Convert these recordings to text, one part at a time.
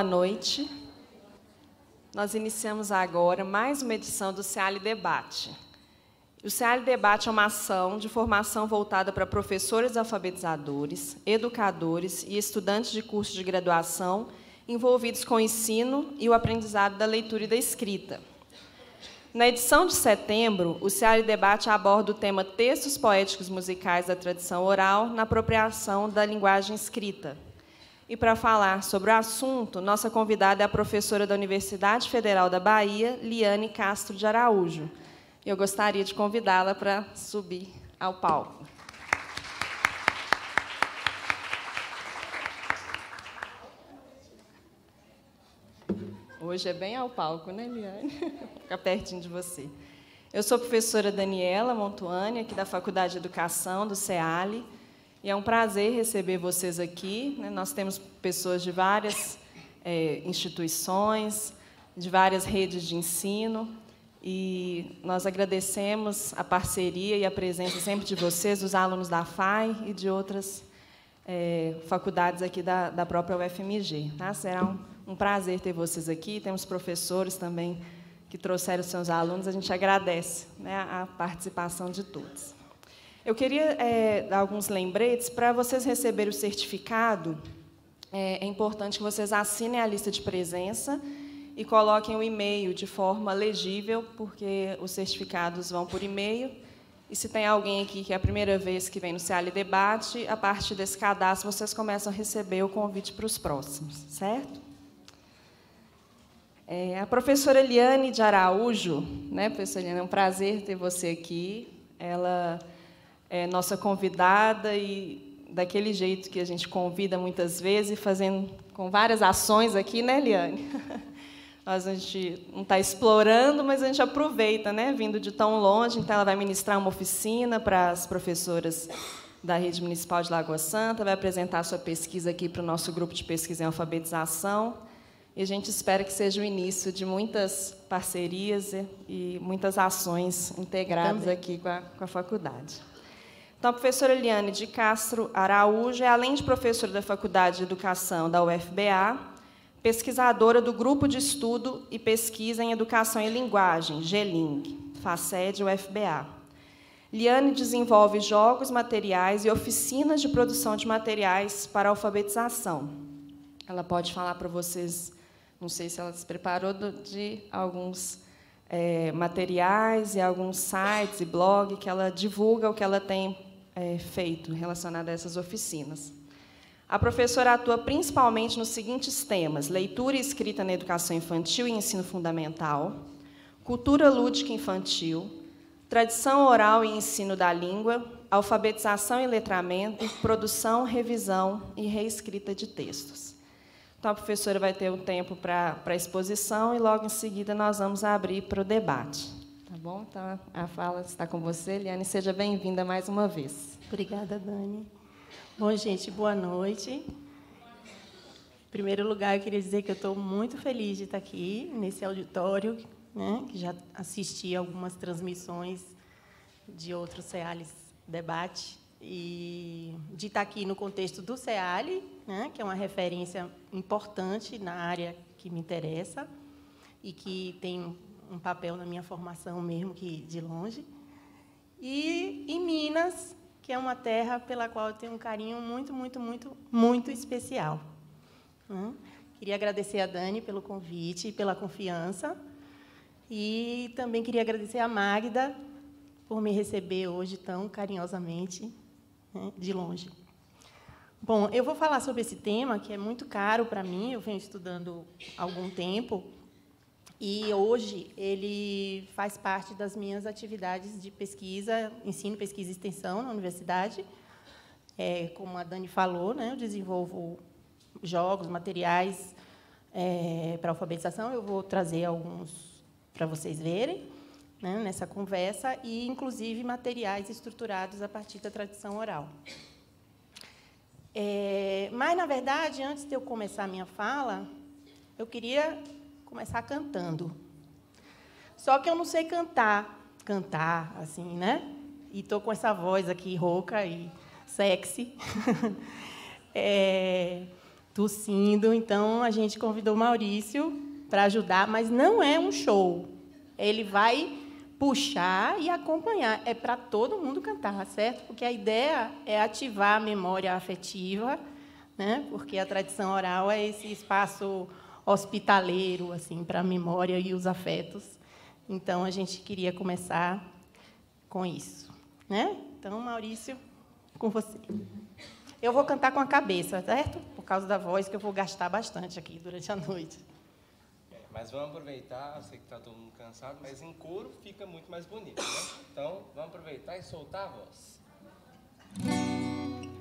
Boa noite. Nós iniciamos agora mais uma edição do CEALE Debate. O CEALE Debate é uma ação de formação voltada para professores alfabetizadores, educadores e estudantes de curso de graduação envolvidos com o ensino e o aprendizado da leitura e da escrita. Na edição de setembro, o CEALE Debate aborda o tema Textos Poéticos Musicais da Tradição Oral na Apropriação da Linguagem Escrita, e para falar sobre o assunto, nossa convidada é a professora da Universidade Federal da Bahia, Liane Castro de Araújo. Eu gostaria de convidá-la para subir ao palco. Hoje é bem ao palco, né, Liane? Fica pertinho de você. Eu sou professora Daniela Montuani, aqui da Faculdade de Educação do CEALI. E é um prazer receber vocês aqui. Né? Nós temos pessoas de várias é, instituições, de várias redes de ensino, e nós agradecemos a parceria e a presença sempre de vocês, dos alunos da FAI e de outras é, faculdades aqui da, da própria UFMG. Tá? Será um, um prazer ter vocês aqui. Temos professores também que trouxeram seus alunos. A gente agradece né, a participação de todos. Eu queria é, dar alguns lembretes para vocês receberem o certificado. É, é importante que vocês assinem a lista de presença e coloquem o e-mail de forma legível, porque os certificados vão por e-mail. E se tem alguém aqui que é a primeira vez que vem no CEAL Debate, a partir desse cadastro vocês começam a receber o convite para os próximos, certo? É, a professora Eliane de Araújo, né, professora Eliane, é um prazer ter você aqui. Ela é, nossa convidada e daquele jeito que a gente convida muitas vezes, fazendo com várias ações aqui, né, Eliane? Nós a gente não está explorando, mas a gente aproveita, né? Vindo de tão longe, então ela vai ministrar uma oficina para as professoras da Rede Municipal de Lagoa Santa, vai apresentar sua pesquisa aqui para o nosso grupo de pesquisa em alfabetização. E a gente espera que seja o início de muitas parcerias e muitas ações integradas aqui com a, com a faculdade. Então, a professora Eliane de Castro Araújo é, além de professora da Faculdade de Educação da UFBA, pesquisadora do Grupo de Estudo e Pesquisa em Educação e Linguagem, GELING, FACED UFBA. Liane desenvolve jogos, materiais e oficinas de produção de materiais para alfabetização. Ela pode falar para vocês, não sei se ela se preparou, de alguns é, materiais e alguns sites e blog que ela divulga o que ela tem é, feito relacionado a essas oficinas. A professora atua principalmente nos seguintes temas: leitura e escrita na educação infantil e ensino fundamental, cultura lúdica infantil, tradição oral e ensino da língua, alfabetização e letramento, produção, revisão e reescrita de textos. Então, a professora vai ter um tempo para a exposição e, logo em seguida, nós vamos abrir para o debate. Tá bom? Então, a fala está com você, Eliane. Seja bem-vinda mais uma vez. Obrigada, Dani. Bom, gente, boa noite. Em primeiro lugar, eu queria dizer que eu estou muito feliz de estar aqui, nesse auditório, né, que já assisti algumas transmissões de outros CEALES debate, e de estar aqui no contexto do CEALE, né, que é uma referência importante na área que me interessa e que tem um papel na minha formação, mesmo que de longe. E em Minas, que é uma terra pela qual eu tenho um carinho muito, muito, muito, muito especial. Hum? Queria agradecer a Dani pelo convite e pela confiança. E também queria agradecer a Magda por me receber hoje tão carinhosamente, né, de longe. Bom, eu vou falar sobre esse tema que é muito caro para mim, eu venho estudando há algum tempo, e hoje ele faz parte das minhas atividades de pesquisa, ensino, pesquisa e extensão na universidade. É, como a Dani falou, né, eu desenvolvo jogos, materiais é, para alfabetização. Eu vou trazer alguns para vocês verem né, nessa conversa e, inclusive, materiais estruturados a partir da tradição oral. É, mas, na verdade, antes de eu começar a minha fala, eu queria começar cantando. Só que eu não sei cantar, cantar assim, né? E tô com essa voz aqui rouca e sexy, é, tossindo. Então a gente convidou o Maurício para ajudar, mas não é um show. Ele vai puxar e acompanhar. É para todo mundo cantar, certo? Porque a ideia é ativar a memória afetiva, né? porque a tradição oral é esse espaço hospitaleiro assim para a memória e os afetos. Então a gente queria começar com isso, né? Então Maurício, com você. Eu vou cantar com a cabeça, certo? Por causa da voz que eu vou gastar bastante aqui durante a noite. É, mas vamos aproveitar, eu sei que está todo mundo cansado, mas em couro fica muito mais bonito. Né? Então, vamos aproveitar e soltar a voz.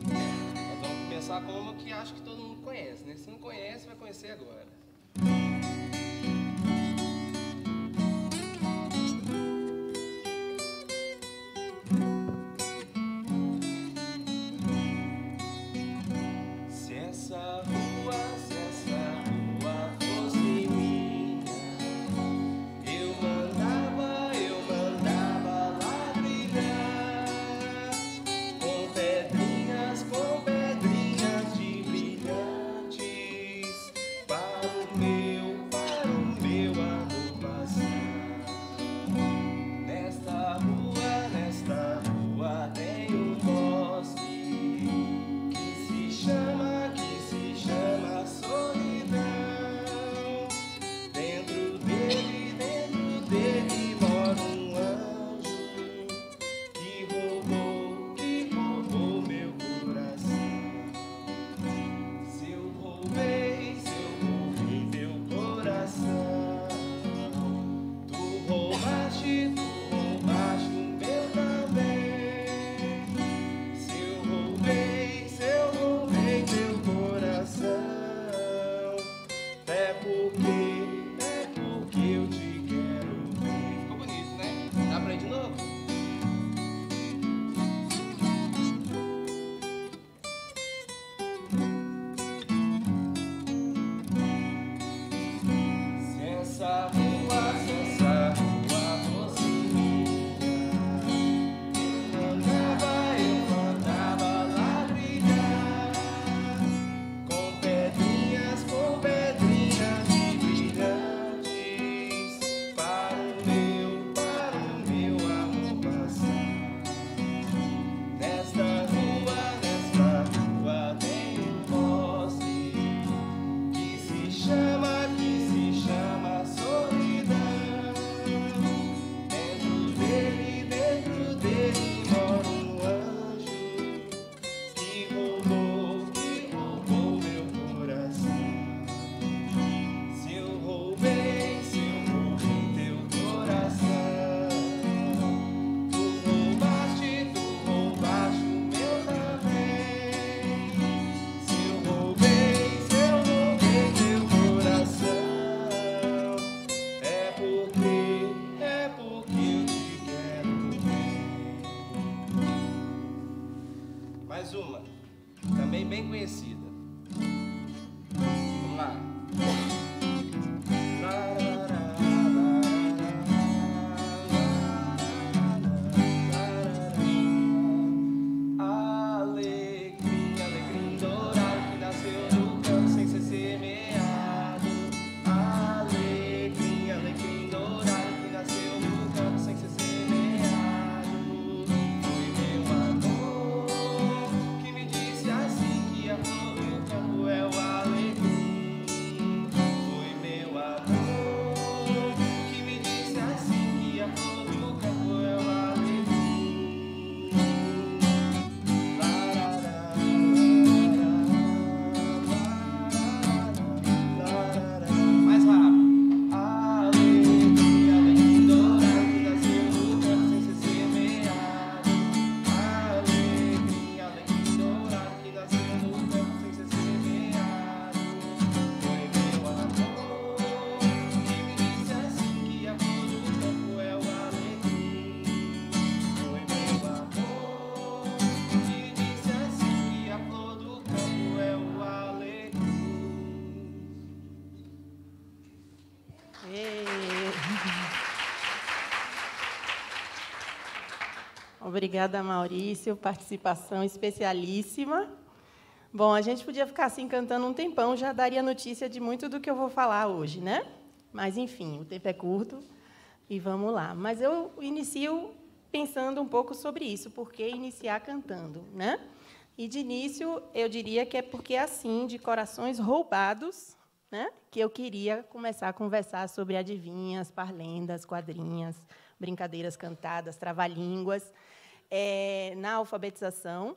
Nós vamos começar com uma que acho que todo mundo conhece, né? Se não conhece, vai conhecer agora. Thank you. Obrigada, Maurício. Participação especialíssima. Bom, a gente podia ficar assim cantando um tempão, já daria notícia de muito do que eu vou falar hoje, né? Mas, enfim, o tempo é curto e vamos lá. Mas eu inicio pensando um pouco sobre isso, porque iniciar cantando, né? E de início, eu diria que é porque é assim, de corações roubados, né, que eu queria começar a conversar sobre adivinhas, parlendas, quadrinhas, brincadeiras cantadas, trava-línguas é, na alfabetização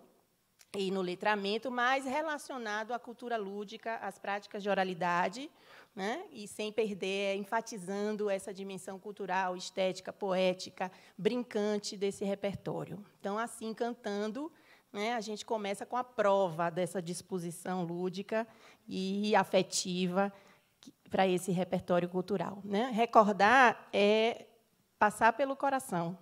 e no letramento, mas relacionado à cultura lúdica, às práticas de oralidade, né? e sem perder, é, enfatizando essa dimensão cultural, estética, poética, brincante desse repertório. Então, assim, cantando, né, a gente começa com a prova dessa disposição lúdica e afetiva para esse repertório cultural. Né? Recordar é passar pelo coração,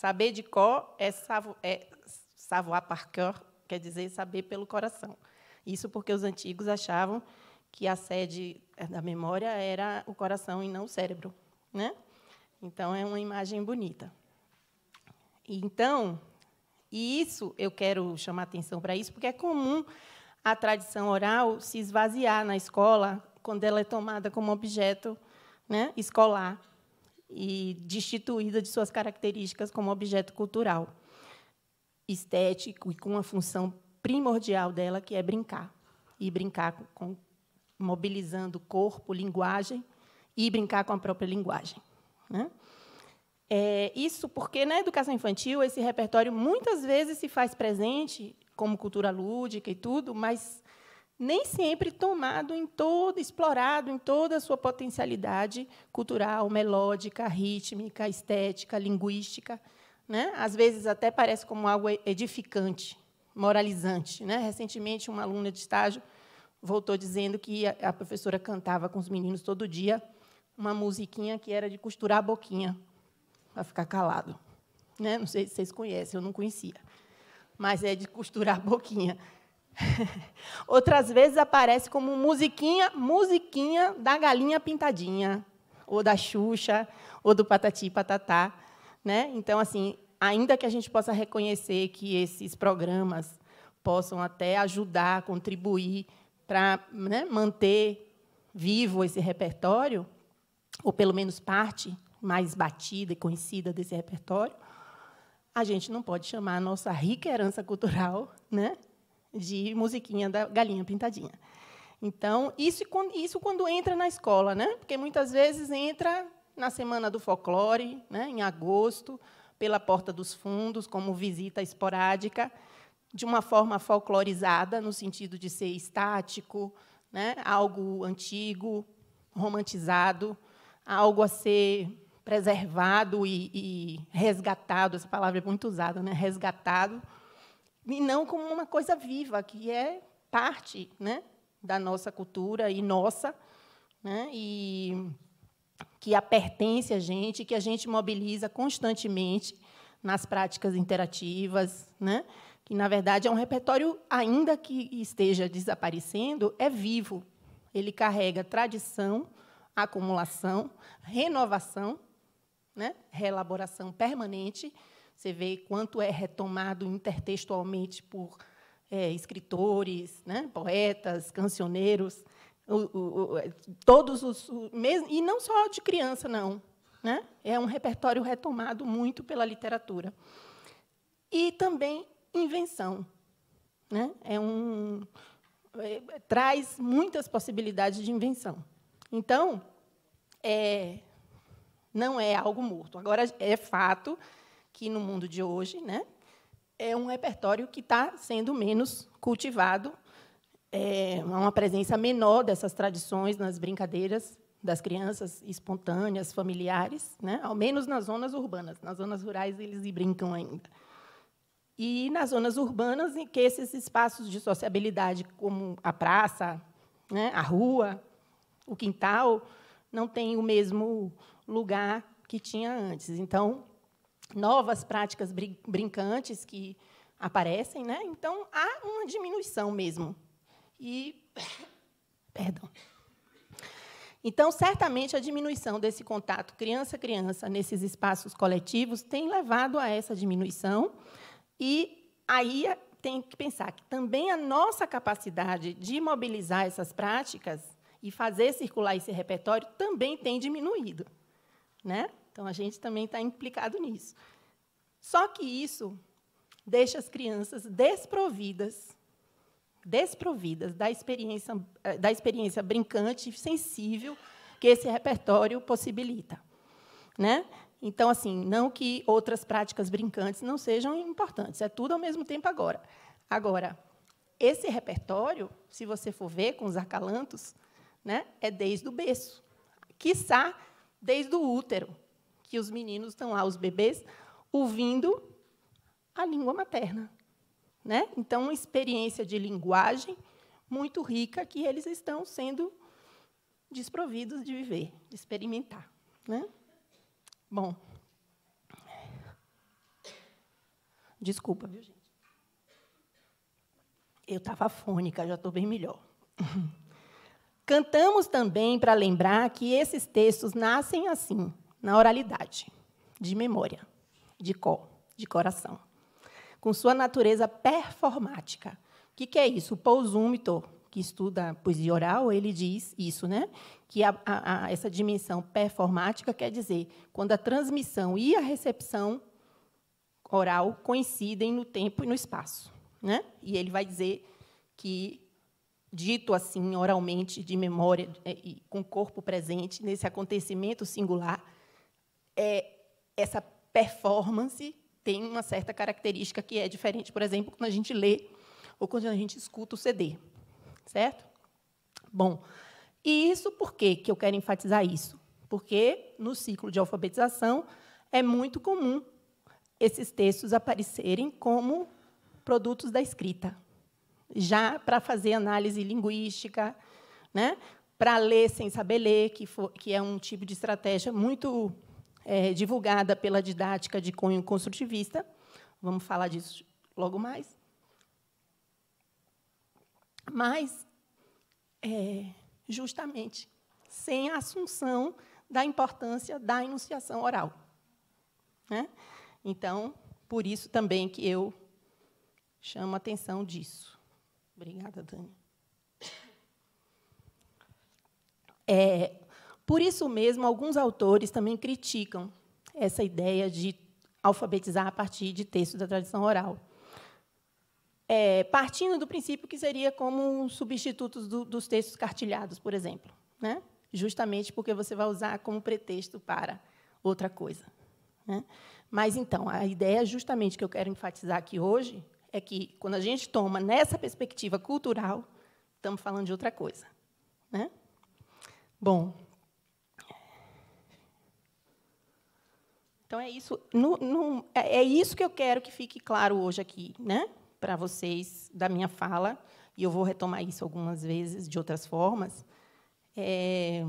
Saber de cor é, savo, é savoir par cœur, quer dizer saber pelo coração. Isso porque os antigos achavam que a sede da memória era o coração e não o cérebro, né? Então é uma imagem bonita. Então, e isso eu quero chamar atenção para isso, porque é comum a tradição oral se esvaziar na escola quando ela é tomada como objeto né, escolar e destituída de suas características como objeto cultural, estético e com a função primordial dela, que é brincar. E brincar com, mobilizando corpo, linguagem, e brincar com a própria linguagem. Né? É, isso porque na educação infantil esse repertório muitas vezes se faz presente como cultura lúdica e tudo, mas nem sempre tomado em todo, explorado em toda a sua potencialidade cultural, melódica, rítmica, estética, linguística. Né? Às vezes até parece como algo edificante, moralizante. Né? Recentemente, uma aluna de estágio voltou dizendo que a professora cantava com os meninos todo dia uma musiquinha que era de costurar a boquinha para ficar calado. Né? Não sei se vocês conhecem, eu não conhecia. Mas é de costurar a boquinha. Outras vezes aparece como musiquinha, musiquinha da galinha pintadinha, ou da Xuxa, ou do Patati Patatá. Né? Então, assim, ainda que a gente possa reconhecer que esses programas possam até ajudar, contribuir para né, manter vivo esse repertório, ou pelo menos parte mais batida e conhecida desse repertório, a gente não pode chamar a nossa rica herança cultural né, de musiquinha da galinha pintadinha. Então, isso, isso quando entra na escola, né? porque muitas vezes entra na semana do folclore, né? em agosto, pela porta dos fundos, como visita esporádica, de uma forma folclorizada, no sentido de ser estático, né? algo antigo, romantizado, algo a ser preservado e, e resgatado essa palavra é muito usada né? resgatado e não como uma coisa viva, que é parte né, da nossa cultura e nossa, né, e que a pertence a gente, que a gente mobiliza constantemente nas práticas interativas, né, que, na verdade, é um repertório, ainda que esteja desaparecendo, é vivo. Ele carrega tradição, acumulação, renovação, né, relaboração permanente, você vê quanto é retomado intertextualmente por é, escritores, né, poetas, cancioneiros, o, o, o, é, todos os mesmo, e não só de criança não, né? É um repertório retomado muito pela literatura e também invenção, né? É um é, traz muitas possibilidades de invenção. Então, é, não é algo morto. Agora é fato que no mundo de hoje né, é um repertório que está sendo menos cultivado, é uma presença menor dessas tradições nas brincadeiras das crianças espontâneas, familiares, né? ao menos nas zonas urbanas. Nas zonas rurais, eles brincam ainda. E nas zonas urbanas, em que esses espaços de sociabilidade, como a praça, né? a rua, o quintal, não têm o mesmo lugar que tinha antes. Então, novas práticas brincantes que aparecem, né? Então há uma diminuição mesmo. E perdão. Então, certamente a diminuição desse contato criança-criança nesses espaços coletivos tem levado a essa diminuição. E aí tem que pensar que também a nossa capacidade de mobilizar essas práticas e fazer circular esse repertório também tem diminuído, né? Então, a gente também está implicado nisso. Só que isso deixa as crianças desprovidas, desprovidas da experiência, eh, da experiência brincante e sensível que esse repertório possibilita. Né? Então, assim, não que outras práticas brincantes não sejam importantes, é tudo ao mesmo tempo agora. Agora, esse repertório, se você for ver com os acalantos, né, é desde o berço, quiçá desde o útero que os meninos estão lá, os bebês, ouvindo a língua materna. Né? Então, uma experiência de linguagem muito rica que eles estão sendo desprovidos de viver, de experimentar. Né? Bom. Desculpa, viu, gente? Eu estava fônica, já estou bem melhor. Cantamos também para lembrar que esses textos nascem assim, na oralidade, de memória, de cor, de coração. Com sua natureza performática. O que, é isso? O Paul Zumthor, que estuda poesia oral, ele diz isso, né? que a, a, essa dimensão performática quer dizer quando a transmissão e a recepção oral coincidem no tempo e no espaço. Né? E ele vai dizer que, dito assim, oralmente, de memória, é, e com o corpo presente, nesse acontecimento singular, é, essa performance tem uma certa característica que é diferente, por exemplo, quando a gente lê ou quando a gente escuta o CD, certo? Bom, e isso por quê que eu quero enfatizar isso? Porque no ciclo de alfabetização é muito comum esses textos aparecerem como produtos da escrita, já para fazer análise linguística, né? para ler sem saber ler, que, for, que é um tipo de estratégia muito é, divulgada pela didática de cunho construtivista. Vamos falar disso logo mais. Mas, é, justamente, sem a assunção da importância da enunciação oral. Né? Então, por isso também que eu chamo a atenção disso. Obrigada, Dani. É, por isso mesmo, alguns autores também criticam essa ideia de alfabetizar a partir de textos da tradição oral. É, partindo do princípio que seria como substitutos do, dos textos cartilhados, por exemplo, né? justamente porque você vai usar como pretexto para outra coisa. Né? Mas, então, a ideia justamente que eu quero enfatizar aqui hoje é que, quando a gente toma nessa perspectiva cultural, estamos falando de outra coisa. Né? Bom, Então é isso, no, no, é, é isso que eu quero que fique claro hoje aqui, né? Para vocês da minha fala e eu vou retomar isso algumas vezes de outras formas, é,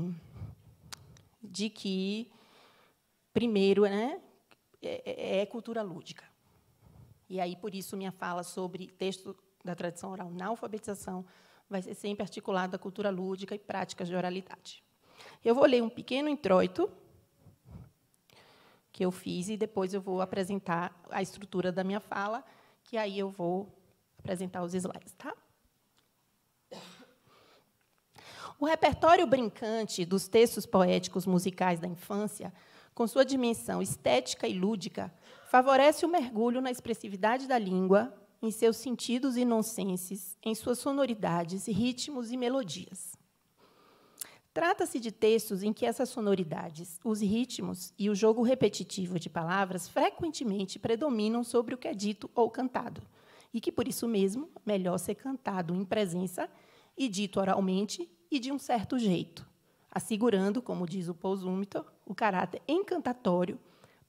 de que primeiro, né, é, é, é cultura lúdica. E aí por isso minha fala sobre texto da tradição oral na alfabetização vai ser sempre articulada à cultura lúdica e práticas de oralidade. Eu vou ler um pequeno introito que eu fiz e depois eu vou apresentar a estrutura da minha fala, que aí eu vou apresentar os slides, tá? O repertório brincante dos textos poéticos musicais da infância, com sua dimensão estética e lúdica, favorece o mergulho na expressividade da língua, em seus sentidos e nonsenses, em suas sonoridades, ritmos e melodias. Trata-se de textos em que essas sonoridades, os ritmos e o jogo repetitivo de palavras frequentemente predominam sobre o que é dito ou cantado, e que, por isso mesmo, melhor ser cantado em presença e dito oralmente e de um certo jeito, assegurando, como diz o Pousumito, o caráter encantatório,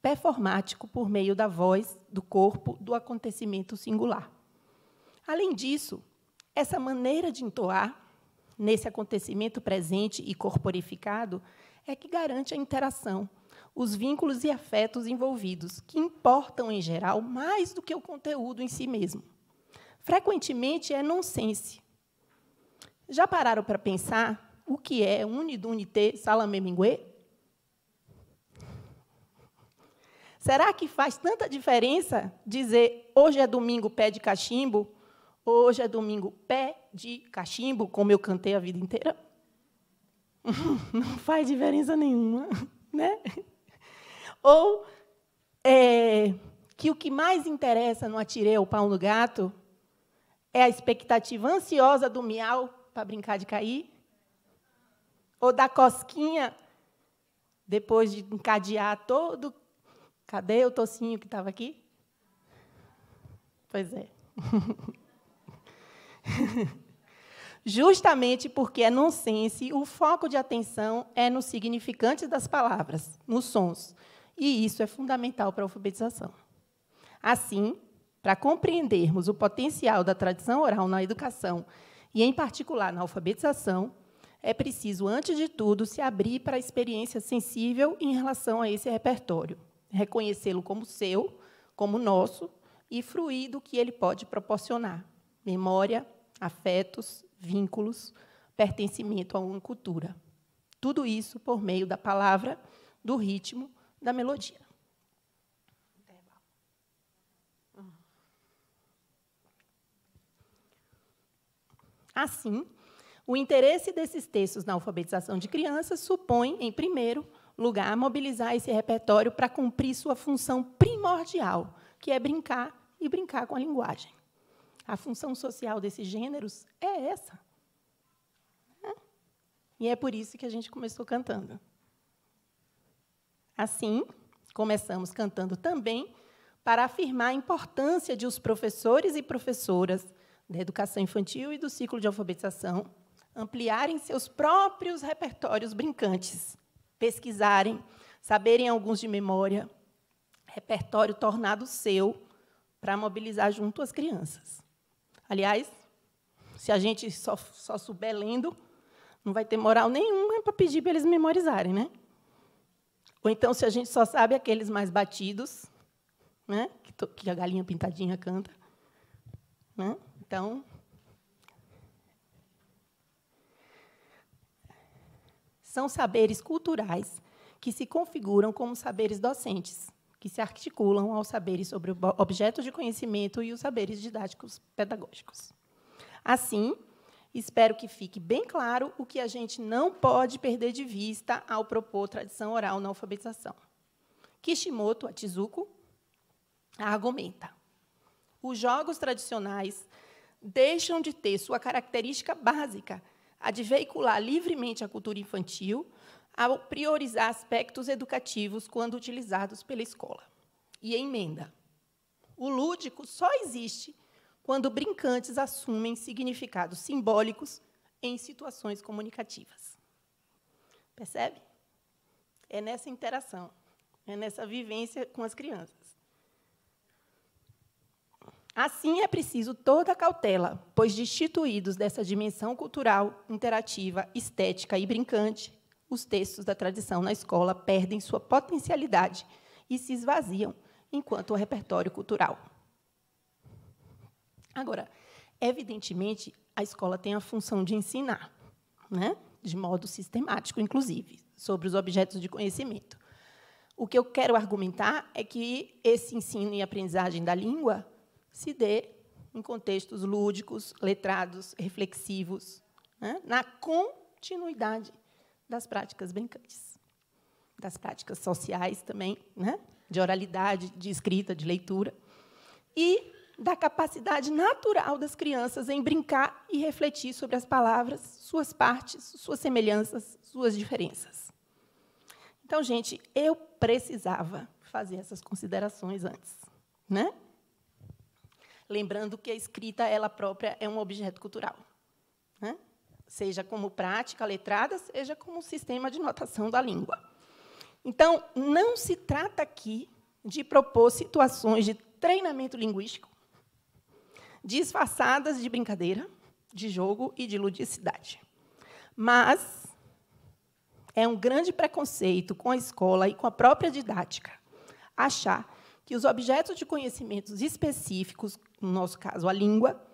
performático por meio da voz, do corpo, do acontecimento singular. Além disso, essa maneira de entoar nesse acontecimento presente e corporificado é que garante a interação, os vínculos e afetos envolvidos, que importam, em geral, mais do que o conteúdo em si mesmo. Frequentemente é nonsense. Já pararam para pensar o que é unidunité salameminguê? Será que faz tanta diferença dizer hoje é domingo, pé de cachimbo, Hoje é domingo, pé de cachimbo, como eu cantei a vida inteira. Não faz diferença nenhuma, né? Ou é, que o que mais interessa no atirei o pau no gato é a expectativa ansiosa do miau para brincar de cair, ou da cosquinha depois de encadear todo. Cadê o tocinho que estava aqui? Pois é. Justamente porque é nonsense, o foco de atenção é no significante das palavras, nos sons. E isso é fundamental para a alfabetização. Assim, para compreendermos o potencial da tradição oral na educação, e em particular na alfabetização, é preciso, antes de tudo, se abrir para a experiência sensível em relação a esse repertório, reconhecê-lo como seu, como nosso, e fruir do que ele pode proporcionar: memória, afetos, vínculos, pertencimento a uma cultura. Tudo isso por meio da palavra, do ritmo, da melodia. Assim, o interesse desses textos na alfabetização de crianças supõe, em primeiro lugar, mobilizar esse repertório para cumprir sua função primordial, que é brincar e brincar com a linguagem. A função social desses gêneros é essa. Né? E é por isso que a gente começou cantando. Assim, começamos cantando também para afirmar a importância de os professores e professoras da educação infantil e do ciclo de alfabetização ampliarem seus próprios repertórios brincantes, pesquisarem, saberem alguns de memória, repertório tornado seu para mobilizar junto as crianças. Aliás, se a gente só, só souber lendo, não vai ter moral nenhuma para pedir para eles memorizarem, né? Ou então, se a gente só sabe aqueles mais batidos, né? que, to, que a galinha pintadinha canta. Né? Então. São saberes culturais que se configuram como saberes docentes que se articulam aos saberes sobre o objeto de conhecimento e os saberes didáticos pedagógicos. Assim, espero que fique bem claro o que a gente não pode perder de vista ao propor tradição oral na alfabetização. Kishimoto Atizuko argumenta: os jogos tradicionais deixam de ter sua característica básica, a de veicular livremente a cultura infantil, a priorizar aspectos educativos quando utilizados pela escola. E emenda. O lúdico só existe quando brincantes assumem significados simbólicos em situações comunicativas. Percebe? É nessa interação, é nessa vivência com as crianças. Assim, é preciso toda a cautela, pois destituídos dessa dimensão cultural, interativa, estética e brincante, os textos da tradição na escola perdem sua potencialidade e se esvaziam enquanto o repertório cultural. Agora, evidentemente, a escola tem a função de ensinar, né? de modo sistemático, inclusive, sobre os objetos de conhecimento. O que eu quero argumentar é que esse ensino e aprendizagem da língua se dê em contextos lúdicos, letrados, reflexivos, né? na continuidade das práticas brincantes, das práticas sociais também, né? de oralidade, de escrita, de leitura, e da capacidade natural das crianças em brincar e refletir sobre as palavras, suas partes, suas semelhanças, suas diferenças. Então, gente, eu precisava fazer essas considerações antes, né? Lembrando que a escrita ela própria é um objeto cultural seja como prática letrada, seja como sistema de notação da língua. Então, não se trata aqui de propor situações de treinamento linguístico disfarçadas de brincadeira, de jogo e de ludicidade. Mas é um grande preconceito com a escola e com a própria didática achar que os objetos de conhecimentos específicos, no nosso caso a língua,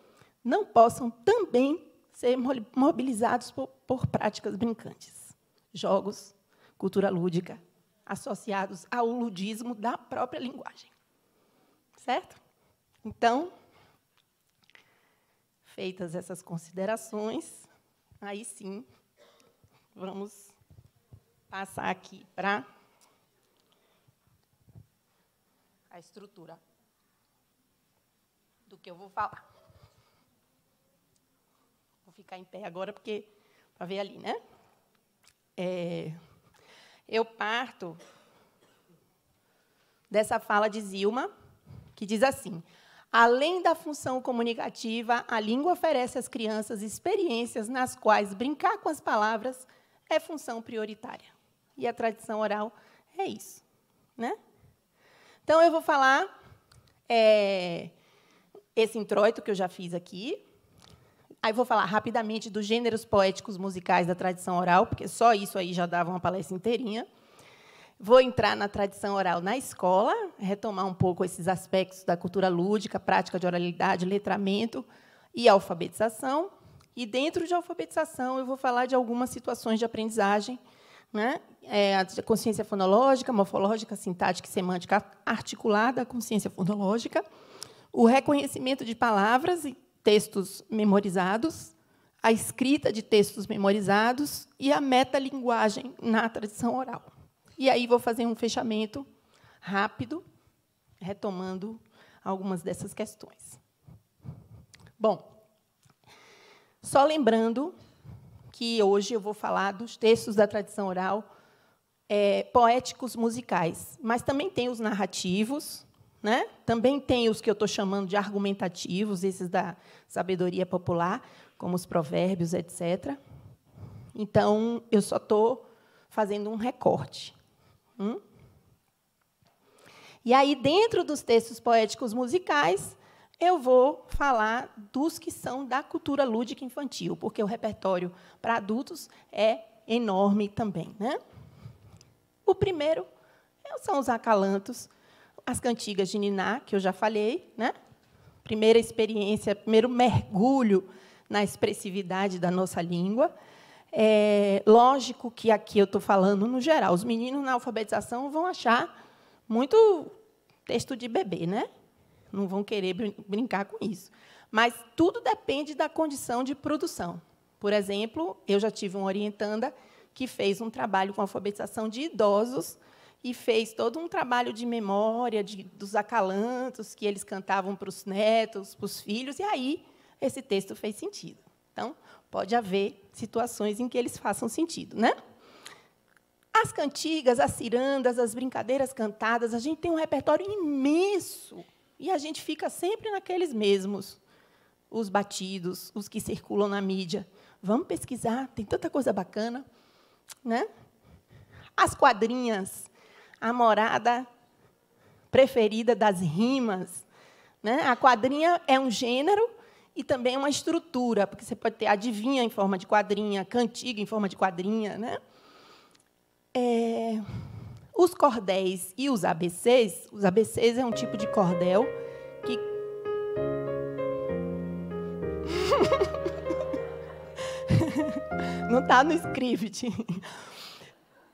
não possam também ser mobilizados por, por práticas brincantes, jogos, cultura lúdica, associados ao ludismo da própria linguagem. Certo? Então, feitas essas considerações, aí sim, vamos passar aqui para a estrutura do que eu vou falar ficar em pé agora, porque para ver ali, né? É, eu parto dessa fala de Zilma, que diz assim: além da função comunicativa, a língua oferece às crianças experiências nas quais brincar com as palavras é função prioritária. E a tradição oral é isso, né? Então eu vou falar é, esse introito que eu já fiz aqui, Aí vou falar rapidamente dos gêneros poéticos musicais da tradição oral, porque só isso aí já dava uma palestra inteirinha. Vou entrar na tradição oral na escola, retomar um pouco esses aspectos da cultura lúdica, prática de oralidade, letramento e alfabetização. E dentro de alfabetização, eu vou falar de algumas situações de aprendizagem, né? É, a consciência fonológica, morfológica, sintática e semântica articulada à consciência fonológica, o reconhecimento de palavras e textos memorizados, a escrita de textos memorizados e a metalinguagem na tradição oral. E aí vou fazer um fechamento rápido, retomando algumas dessas questões. Bom, só lembrando que hoje eu vou falar dos textos da tradição oral é, poéticos musicais, mas também tem os narrativos, né? Também tem os que eu estou chamando de argumentativos, esses da sabedoria popular, como os provérbios, etc. Então, eu só estou fazendo um recorte. Hum? E aí, dentro dos textos poéticos musicais, eu vou falar dos que são da cultura lúdica infantil, porque o repertório para adultos é enorme também. Né? O primeiro é são os acalantos, as cantigas de Niná, que eu já falei, né? primeira experiência, primeiro mergulho na expressividade da nossa língua. É, lógico que aqui eu estou falando no geral. Os meninos na alfabetização vão achar muito texto de bebê, né? Não vão querer brin brincar com isso. Mas tudo depende da condição de produção. Por exemplo, eu já tive uma orientanda que fez um trabalho com alfabetização de idosos e fez todo um trabalho de memória de, dos acalantos que eles cantavam para os netos, para os filhos, e aí esse texto fez sentido. Então, pode haver situações em que eles façam sentido, né? As cantigas, as cirandas, as brincadeiras cantadas, a gente tem um repertório imenso e a gente fica sempre naqueles mesmos, os batidos, os que circulam na mídia. Vamos pesquisar, tem tanta coisa bacana, né? As quadrinhas, a morada preferida das rimas. Né? A quadrinha é um gênero e também é uma estrutura, porque você pode ter adivinha em forma de quadrinha, cantiga em forma de quadrinha. Né? É... Os cordéis e os ABCs, os ABCs é um tipo de cordel que. Não está no script.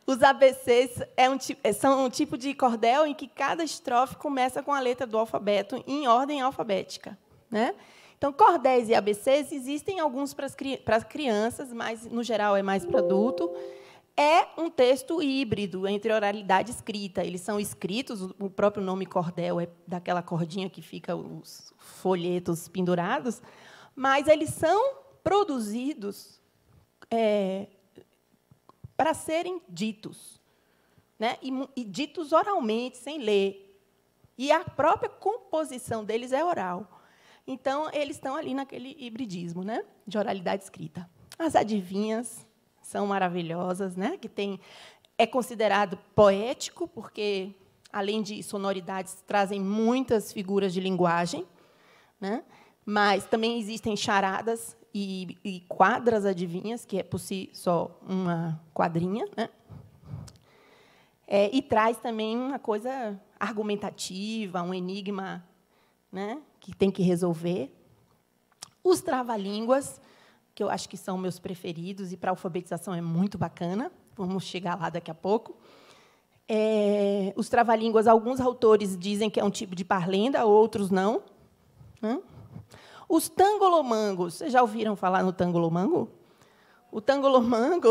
Os ABCs é um, é, são um tipo de cordel em que cada estrofe começa com a letra do alfabeto em ordem alfabética. Né? Então, cordéis e ABCs existem alguns para as, para as crianças, mas, no geral, é mais para adulto. É um texto híbrido entre oralidade e escrita. Eles são escritos, o próprio nome cordel é daquela cordinha que fica os folhetos pendurados, mas eles são produzidos é, para serem ditos, né? E, e ditos oralmente, sem ler. E a própria composição deles é oral. Então, eles estão ali naquele hibridismo né? de oralidade escrita. As adivinhas são maravilhosas, né? que tem, é considerado poético, porque, além de sonoridades, trazem muitas figuras de linguagem. Né? Mas também existem charadas, e, e quadras adivinhas, que é por si só uma quadrinha, né? É, e traz também uma coisa argumentativa, um enigma né, que tem que resolver. Os trava-línguas, que eu acho que são meus preferidos, e para alfabetização é muito bacana, vamos chegar lá daqui a pouco. É, os trava-línguas, alguns autores dizem que é um tipo de parlenda, outros não. Hum? Os tangolomangos, vocês já ouviram falar no tangolomango? O tangolomango,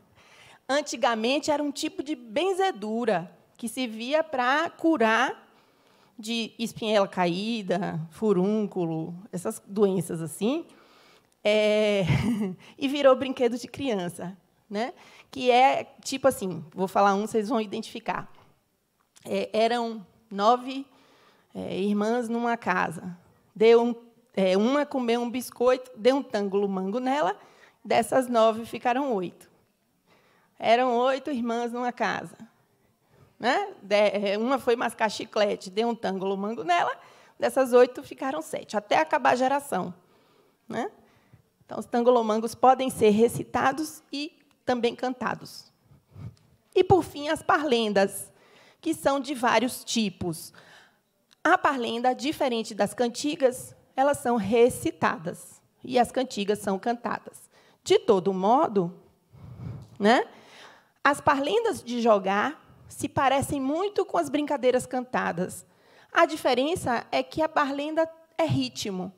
antigamente, era um tipo de benzedura que servia para curar de espinhela caída, furúnculo, essas doenças assim, é... e virou brinquedo de criança, né? Que é tipo assim, vou falar um, vocês vão identificar. É, eram nove é, irmãs numa casa. Deu um é, uma comeu um biscoito, deu um tângulo mango nela, dessas nove ficaram oito. Eram oito irmãs numa casa. Né? De, é, uma foi mascar chiclete, deu um tângulo mango nela, dessas oito ficaram sete, até acabar a geração. Né? Então, os tangolomangos podem ser recitados e também cantados. E, por fim, as parlendas, que são de vários tipos. A parlenda, diferente das cantigas, elas são recitadas e as cantigas são cantadas. De todo modo, né, as parlendas de jogar se parecem muito com as brincadeiras cantadas. A diferença é que a parlenda é ritmo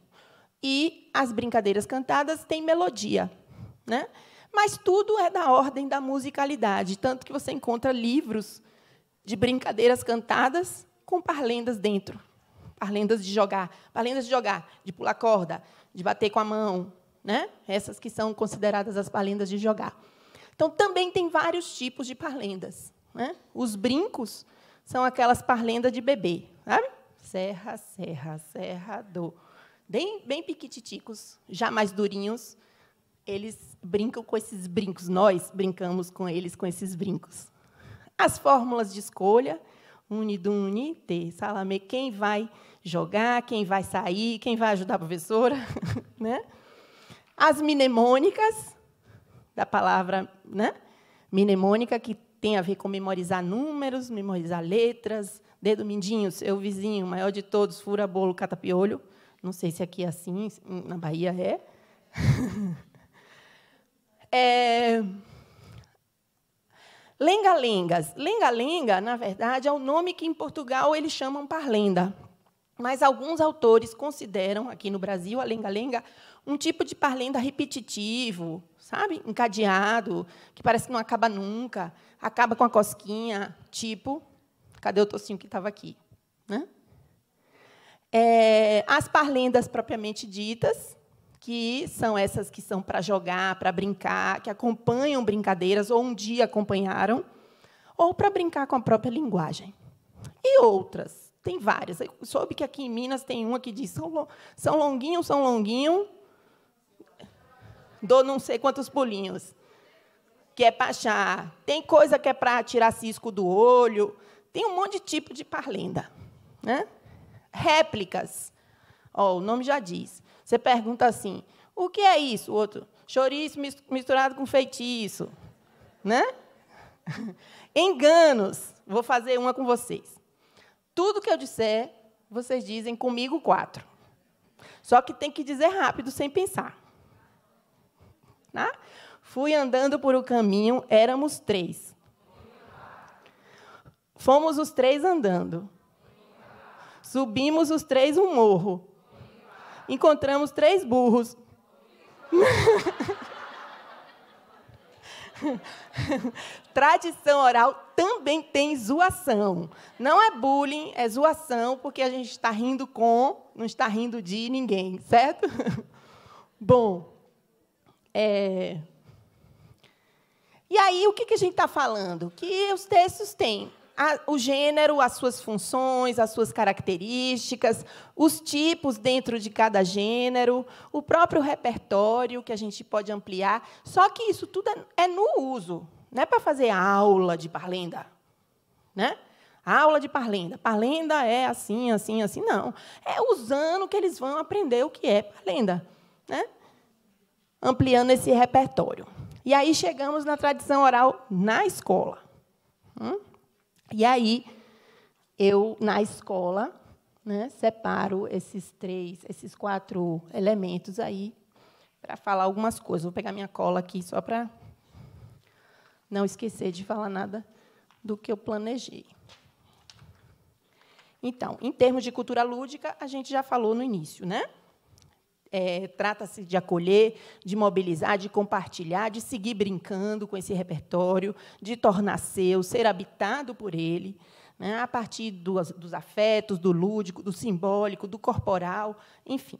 e as brincadeiras cantadas têm melodia. Né? Mas tudo é da ordem da musicalidade, tanto que você encontra livros de brincadeiras cantadas com parlendas dentro. Parlendas lendas de jogar, as lendas de jogar, de pular corda, de bater com a mão, né? Essas que são consideradas as parlendas de jogar. Então, também tem vários tipos de parlendas. Né? Os brincos são aquelas parlendas de bebê, sabe? Serra, serra, serra, do. Bem, bem piquititicos, já mais durinhos, eles brincam com esses brincos. Nós brincamos com eles com esses brincos. As fórmulas de escolha, Unidunite, salame, quem vai jogar, quem vai sair, quem vai ajudar a professora. né? As mnemônicas, da palavra né? mnemônica, que tem a ver com memorizar números, memorizar letras, dedo mindinho, seu vizinho, maior de todos, fura bolo, catapiolho. Não sei se aqui é assim, na Bahia é. é... Lenga-lengas. Lenga-lenga, na verdade, é o nome que em Portugal eles chamam parlenda. Mas alguns autores consideram, aqui no Brasil, a lenga-lenga um tipo de parlenda repetitivo, sabe? Encadeado, que parece que não acaba nunca, acaba com a cosquinha, tipo, cadê o tocinho que estava aqui? Né? É, as parlendas propriamente ditas, que são essas que são para jogar, para brincar, que acompanham brincadeiras, ou um dia acompanharam, ou para brincar com a própria linguagem. E outras, tem várias. Eu soube que aqui em Minas tem uma que diz São, São Longuinho, São Longuinho, dou não sei quantos pulinhos. Que é para achar. Tem coisa que é para tirar cisco do olho. Tem um monte de tipo de parlenda. Né? Réplicas. Oh, o nome já diz. Você pergunta assim: o que é isso? O outro, chouriço misturado com feitiço. Né? Enganos. Vou fazer uma com vocês. Tudo que eu disser, vocês dizem comigo quatro. Só que tem que dizer rápido, sem pensar. Tá? Fui andando por o caminho, éramos três. Fomos os três andando. Subimos os três um morro. Encontramos três burros. Tradição oral também tem zoação. Não é bullying, é zoação, porque a gente está rindo com, não está rindo de ninguém, certo? Bom, é... e aí o que, que a gente está falando? Que os textos têm a, o gênero, as suas funções, as suas características, os tipos dentro de cada gênero, o próprio repertório que a gente pode ampliar. Só que isso tudo é, é no uso, não é para fazer aula de parlenda, né? Aula de parlenda. Parlenda é assim, assim, assim. Não. É usando que eles vão aprender o que é parlenda. Né? Ampliando esse repertório. E aí chegamos na tradição oral na escola. Hum? E aí, eu, na escola, né, separo esses três, esses quatro elementos aí para falar algumas coisas. Vou pegar minha cola aqui só para não esquecer de falar nada do que eu planejei. Então, em termos de cultura lúdica, a gente já falou no início, né? É, Trata-se de acolher, de mobilizar, de compartilhar, de seguir brincando com esse repertório, de tornar seu, ser habitado por ele, né, a partir do, dos afetos, do lúdico, do simbólico, do corporal, enfim.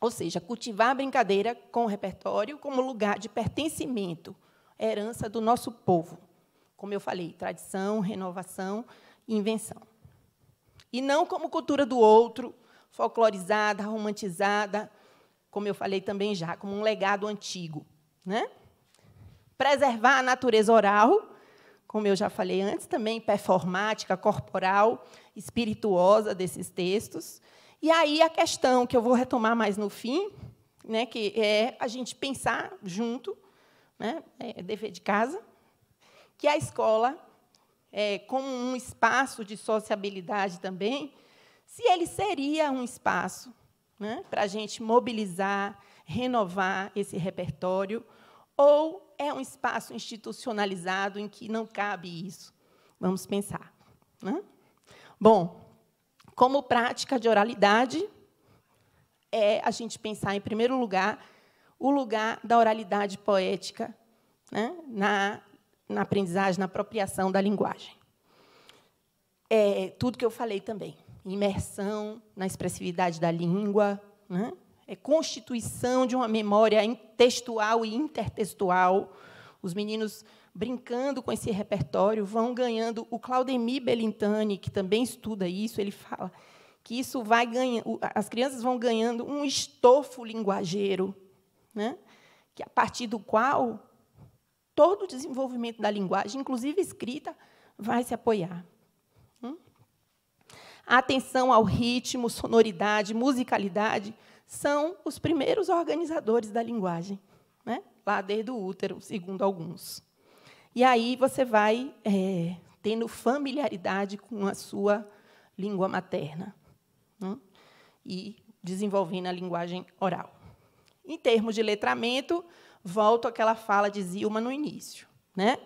Ou seja, cultivar a brincadeira com o repertório como lugar de pertencimento, herança do nosso povo. Como eu falei, tradição, renovação e invenção. E não como cultura do outro, folclorizada, romantizada, como eu falei também já, como um legado antigo. Né? Preservar a natureza oral, como eu já falei antes, também performática, corporal, espirituosa desses textos. E aí a questão que eu vou retomar mais no fim, né, que é a gente pensar junto, né, é dever de casa, que a escola, é, como um espaço de sociabilidade também, se ele seria um espaço né, para a gente mobilizar, renovar esse repertório, ou é um espaço institucionalizado em que não cabe isso. Vamos pensar. Né? Bom, como prática de oralidade, é a gente pensar, em primeiro lugar, o lugar da oralidade poética né, na, na aprendizagem, na apropriação da linguagem. É tudo que eu falei também imersão na expressividade da língua, né? é constituição de uma memória textual e intertextual. Os meninos brincando com esse repertório vão ganhando. O Claudemir Belintani, que também estuda isso, ele fala que isso vai ganhando, as crianças vão ganhando um estofo linguageiro, né? que a partir do qual todo o desenvolvimento da linguagem, inclusive escrita, vai se apoiar. A atenção ao ritmo, sonoridade, musicalidade são os primeiros organizadores da linguagem, né? lá desde o útero, segundo alguns. E aí você vai é, tendo familiaridade com a sua língua materna né? e desenvolvendo a linguagem oral. Em termos de letramento, volto àquela fala de Zilma no início. Né?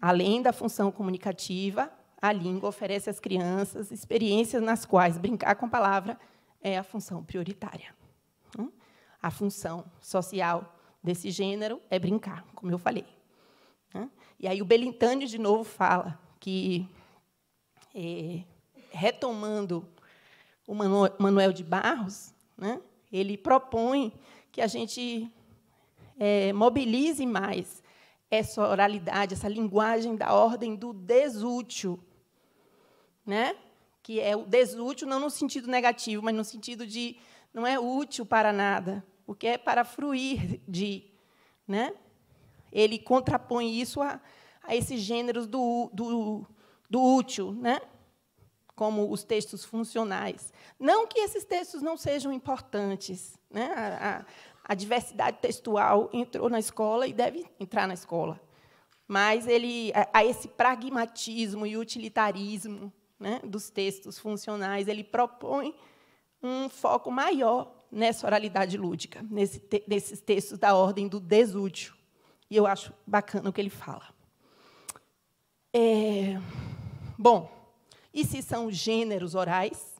Além da função comunicativa, a língua oferece às crianças experiências nas quais brincar com a palavra é a função prioritária. Hum? A função social desse gênero é brincar, como eu falei. Hum? E aí o Belintani, de novo, fala que, é, retomando o Manuel de Barros, né, ele propõe que a gente é, mobilize mais essa oralidade, essa linguagem da ordem do desútil, né? que é o desútil, não no sentido negativo, mas no sentido de não é útil para nada, porque é para fruir de. Né? Ele contrapõe isso a, a esses gêneros do, do, do útil, né? como os textos funcionais. Não que esses textos não sejam importantes. Né? A, a, a diversidade textual entrou na escola e deve entrar na escola. Mas ele, a, a esse pragmatismo e utilitarismo né, dos textos funcionais, ele propõe um foco maior nessa oralidade lúdica, nesse te nesses textos da ordem do desútil. E eu acho bacana o que ele fala. É... Bom, e se são gêneros orais?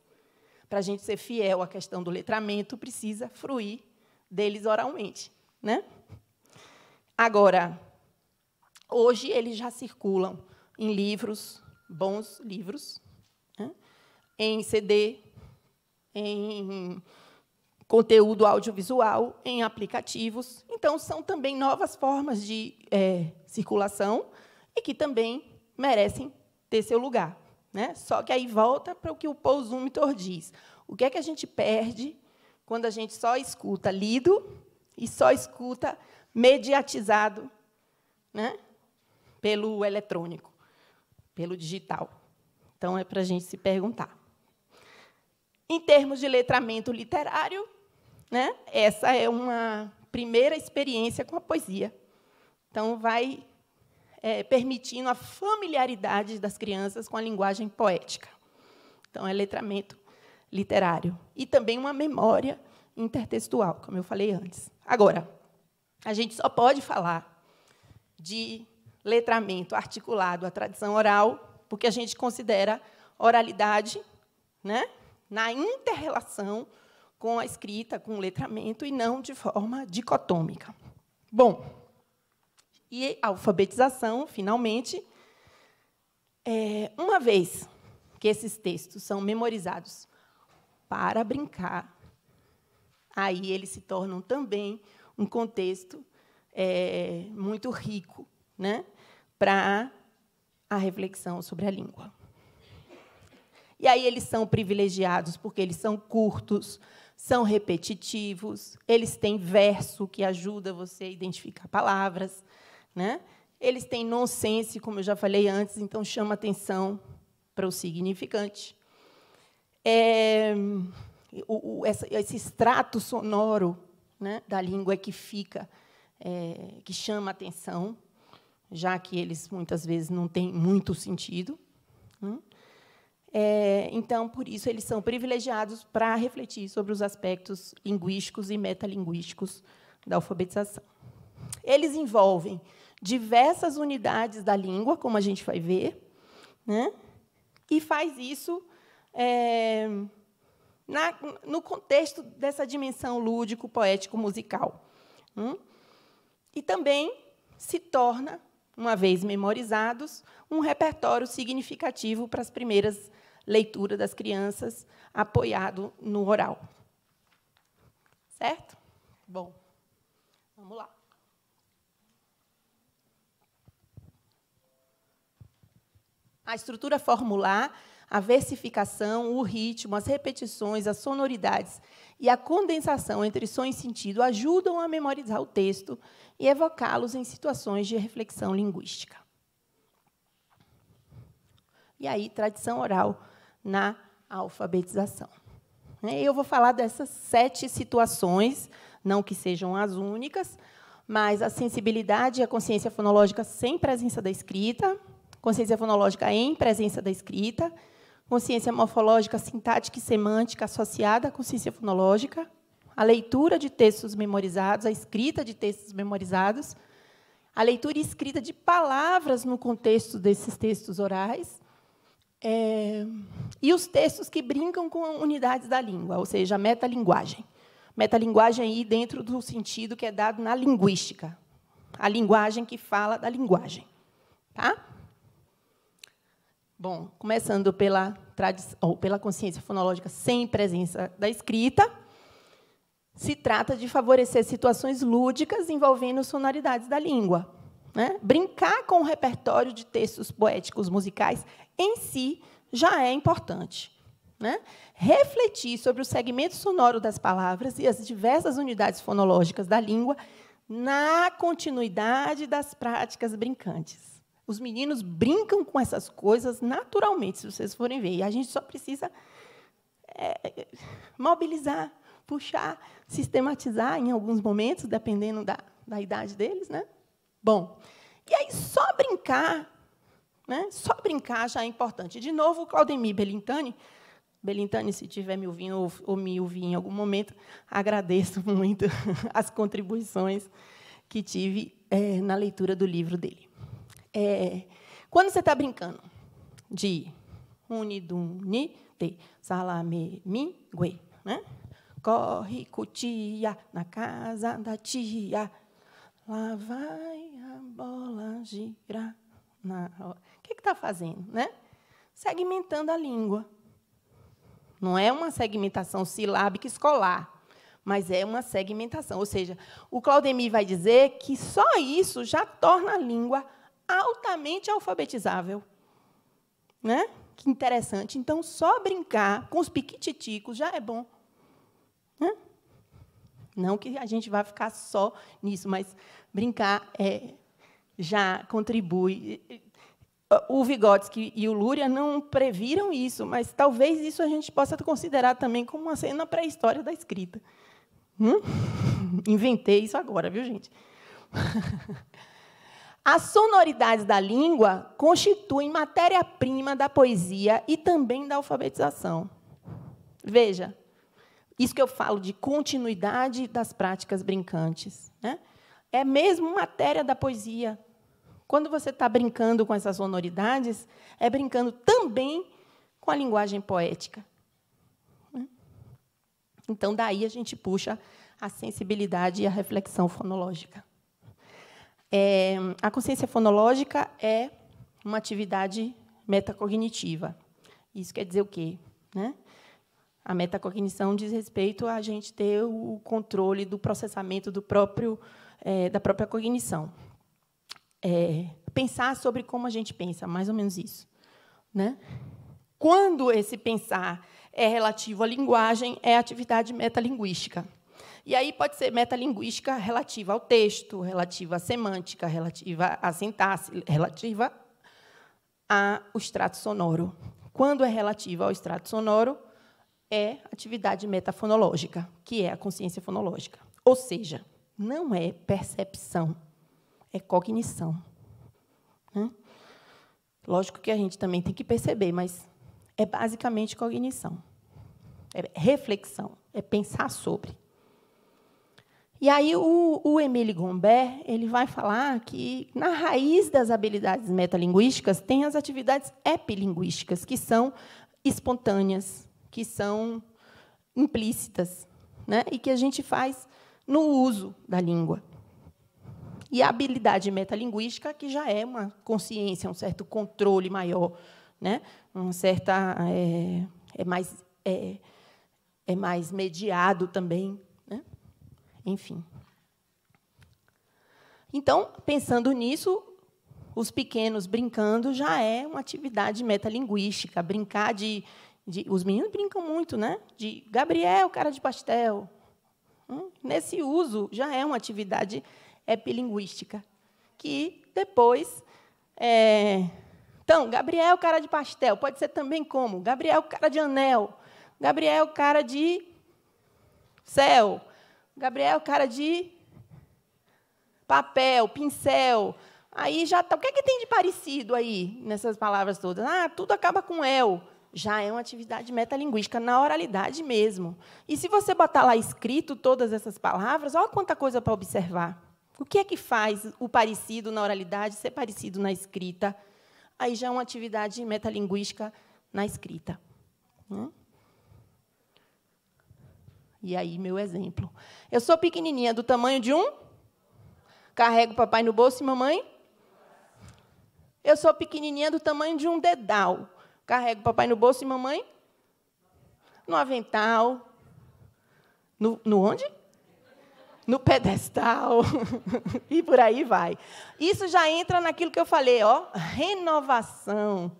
Para a gente ser fiel à questão do letramento, precisa fruir deles oralmente. Né? Agora, hoje eles já circulam em livros, bons livros, em CD, em conteúdo audiovisual, em aplicativos. Então, são também novas formas de é, circulação e que também merecem ter seu lugar. Né? Só que aí volta para o que o Paul Zumitor diz. O que é que a gente perde quando a gente só escuta lido e só escuta mediatizado né? pelo eletrônico, pelo digital? Então, é para a gente se perguntar. Em termos de letramento literário, né, essa é uma primeira experiência com a poesia. Então, vai é, permitindo a familiaridade das crianças com a linguagem poética. Então, é letramento literário. E também uma memória intertextual, como eu falei antes. Agora, a gente só pode falar de letramento articulado à tradição oral, porque a gente considera oralidade, né? na interrelação com a escrita, com o letramento, e não de forma dicotômica. Bom, e a alfabetização, finalmente, é, uma vez que esses textos são memorizados para brincar, aí eles se tornam também um contexto é, muito rico né, para a reflexão sobre a língua. E aí eles são privilegiados porque eles são curtos, são repetitivos, eles têm verso que ajuda você a identificar palavras, né? Eles têm nonsense, como eu já falei antes, então chama atenção para o significante. É, o, o, esse extrato sonoro né, da língua é que fica, é, que chama atenção, já que eles muitas vezes não têm muito sentido. Né? É, então, por isso, eles são privilegiados para refletir sobre os aspectos linguísticos e metalinguísticos da alfabetização. Eles envolvem diversas unidades da língua, como a gente vai ver, né? e faz isso é, na, no contexto dessa dimensão lúdico, poético, musical. Hum? E também se torna, uma vez memorizados, um repertório significativo para as primeiras leitura das crianças, apoiado no oral. Certo? Bom, vamos lá. A estrutura formular, a versificação, o ritmo, as repetições, as sonoridades e a condensação entre som e sentido ajudam a memorizar o texto e evocá-los em situações de reflexão linguística. E aí, tradição oral na alfabetização. Né? Eu vou falar dessas sete situações, não que sejam as únicas, mas a sensibilidade e a consciência fonológica sem presença da escrita, consciência fonológica em presença da escrita, consciência morfológica, sintática e semântica associada à consciência fonológica, a leitura de textos memorizados, a escrita de textos memorizados, a leitura e escrita de palavras no contexto desses textos orais, é, e os textos que brincam com unidades da língua, ou seja, a metalinguagem. Metalinguagem aí dentro do sentido que é dado na linguística. A linguagem que fala da linguagem. Tá? Bom, começando pela, ou pela consciência fonológica sem presença da escrita, se trata de favorecer situações lúdicas envolvendo sonoridades da língua, né? Brincar com o repertório de textos poéticos musicais em si já é importante. Né? Refletir sobre o segmento sonoro das palavras e as diversas unidades fonológicas da língua na continuidade das práticas brincantes. Os meninos brincam com essas coisas naturalmente, se vocês forem ver. E a gente só precisa é, mobilizar, puxar, sistematizar em alguns momentos, dependendo da, da idade deles, né? Bom, e aí só brincar, né? só brincar já é importante. De novo, Claudemir Bellintani, Belintani, se estiver me ouvindo ou, me ouvir em algum momento, agradeço muito as contribuições que tive é, na leitura do livro dele. É, quando você está brincando de unidunite salame, mingue, né? corre, cutia, na casa da tia, Lá vai a bola girar. Na... O que está fazendo? Né? Segmentando a língua. Não é uma segmentação silábica escolar, mas é uma segmentação. Ou seja, o Claudemir vai dizer que só isso já torna a língua altamente alfabetizável. Né? Que interessante. Então, só brincar com os piquititicos já é bom. Né? Não que a gente vá ficar só nisso, mas brincar é, já contribui. O Vygotsky e o Luria não previram isso, mas talvez isso a gente possa considerar também como uma cena pré-história da escrita. Hum? Inventei isso agora, viu, gente? As sonoridades da língua constituem matéria-prima da poesia e também da alfabetização. Veja, isso que eu falo de continuidade das práticas brincantes. Né? É mesmo matéria da poesia. Quando você está brincando com essas sonoridades, é brincando também com a linguagem poética. Né? Então, daí a gente puxa a sensibilidade e a reflexão fonológica. É, a consciência fonológica é uma atividade metacognitiva. Isso quer dizer o quê? Né? A metacognição diz respeito a gente ter o controle do processamento do próprio, é, da própria cognição. É, pensar sobre como a gente pensa, mais ou menos isso. Né? Quando esse pensar é relativo à linguagem, é atividade metalinguística. E aí pode ser metalinguística relativa ao texto, relativa à semântica, relativa à sintaxe, relativa ao extrato sonoro. Quando é relativa ao extrato sonoro, é atividade metafonológica, que é a consciência fonológica. Ou seja, não é percepção, é cognição. Né? Lógico que a gente também tem que perceber, mas é basicamente cognição. É reflexão, é pensar sobre. E aí o, o Emile Gombert ele vai falar que na raiz das habilidades metalinguísticas tem as atividades epilinguísticas, que são espontâneas, que são implícitas né? e que a gente faz no uso da língua. E a habilidade metalinguística, que já é uma consciência, um certo controle maior, né? uma certa. É, é mais, é, é mais mediado também. Né? Enfim. Então, pensando nisso, os pequenos brincando já é uma atividade metalinguística. Brincar de de, os meninos brincam muito, né? De Gabriel, cara de pastel. Hum? Nesse uso já é uma atividade epilinguística que depois é... então Gabriel, cara de pastel, pode ser também como Gabriel, cara de anel, Gabriel, cara de céu, Gabriel, cara de papel, pincel. Aí já tá. O que, é que tem de parecido aí nessas palavras todas? Ah, tudo acaba com el já é uma atividade metalinguística, na oralidade mesmo. E se você botar lá escrito todas essas palavras, olha quanta coisa para observar. O que é que faz o parecido na oralidade ser parecido na escrita? Aí já é uma atividade metalinguística na escrita. Hum? E aí, meu exemplo. Eu sou pequenininha, do tamanho de um. Carrego papai no bolso e mamãe. Eu sou pequenininha, do tamanho de um dedal. Carrego papai no bolso e mamãe no avental. No, no onde? No pedestal. e por aí vai. Isso já entra naquilo que eu falei, ó, renovação.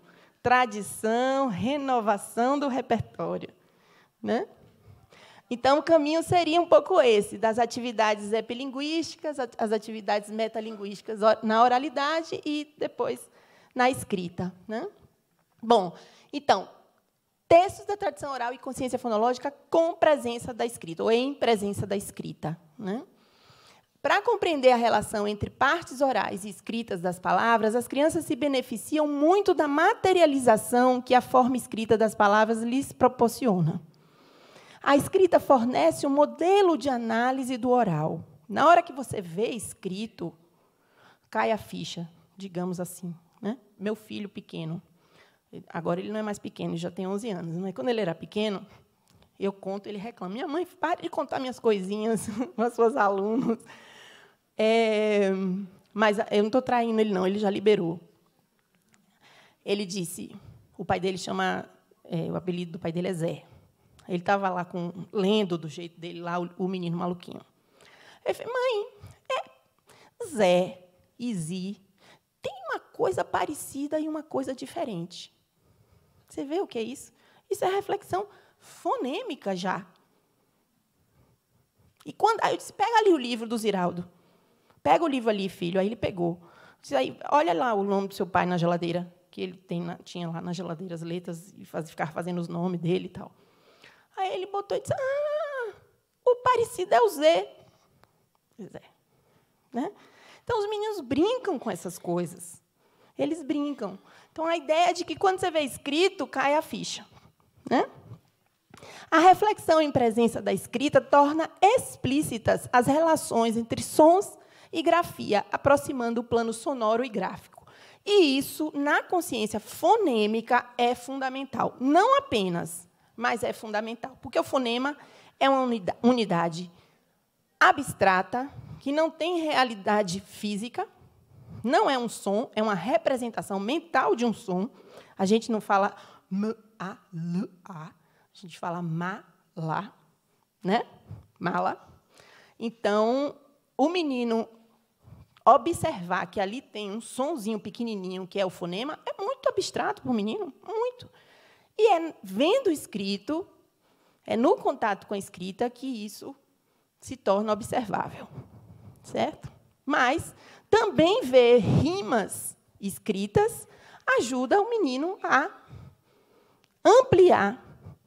Tradição, renovação do repertório. Né? Então, o caminho seria um pouco esse, das atividades epilinguísticas, as atividades metalinguísticas na oralidade e depois na escrita. Né? Bom, então, textos da tradição oral e consciência fonológica com presença da escrita, ou em presença da escrita. Né? Para compreender a relação entre partes orais e escritas das palavras, as crianças se beneficiam muito da materialização que a forma escrita das palavras lhes proporciona. A escrita fornece um modelo de análise do oral. Na hora que você vê escrito, cai a ficha, digamos assim. Né? Meu filho pequeno Agora ele não é mais pequeno, ele já tem 11 anos. Mas quando ele era pequeno, eu conto, ele reclama. Minha mãe, pare de contar minhas coisinhas com as suas alunos. É, mas eu não estou traindo ele, não, ele já liberou. Ele disse, o pai dele chama, é, o apelido do pai dele é Zé. Ele estava lá com, lendo do jeito dele lá, o, o menino maluquinho. Ele falou, mãe, é Zé e Zi tem uma coisa parecida e uma coisa diferente. Você vê o que é isso? Isso é reflexão fonêmica já. E quando aí eu disse, pega ali o livro do Ziraldo. Pega o livro ali, filho. Aí ele pegou. Disse, aí, olha lá o nome do seu pai na geladeira, que ele tem na, tinha lá na geladeira as letras e faz, ficar fazendo os nomes dele e tal. Aí ele botou e disse, ah, o parecido é o Z. Pois é. Né? Então, os meninos brincam com essas coisas. Eles brincam. Então, a ideia é de que quando você vê escrito, cai a ficha. Né? A reflexão em presença da escrita torna explícitas as relações entre sons e grafia, aproximando o plano sonoro e gráfico. E isso, na consciência fonêmica, é fundamental. Não apenas, mas é fundamental. Porque o fonema é uma unidade abstrata, que não tem realidade física, não é um som, é uma representação mental de um som. A gente não fala m a l a, a gente fala mala, né? Mala. Então, o menino observar que ali tem um sonzinho pequenininho que é o fonema é muito abstrato para o menino, muito. E é vendo escrito, é no contato com a escrita que isso se torna observável, certo? Mas também ver rimas escritas ajuda o menino a ampliar,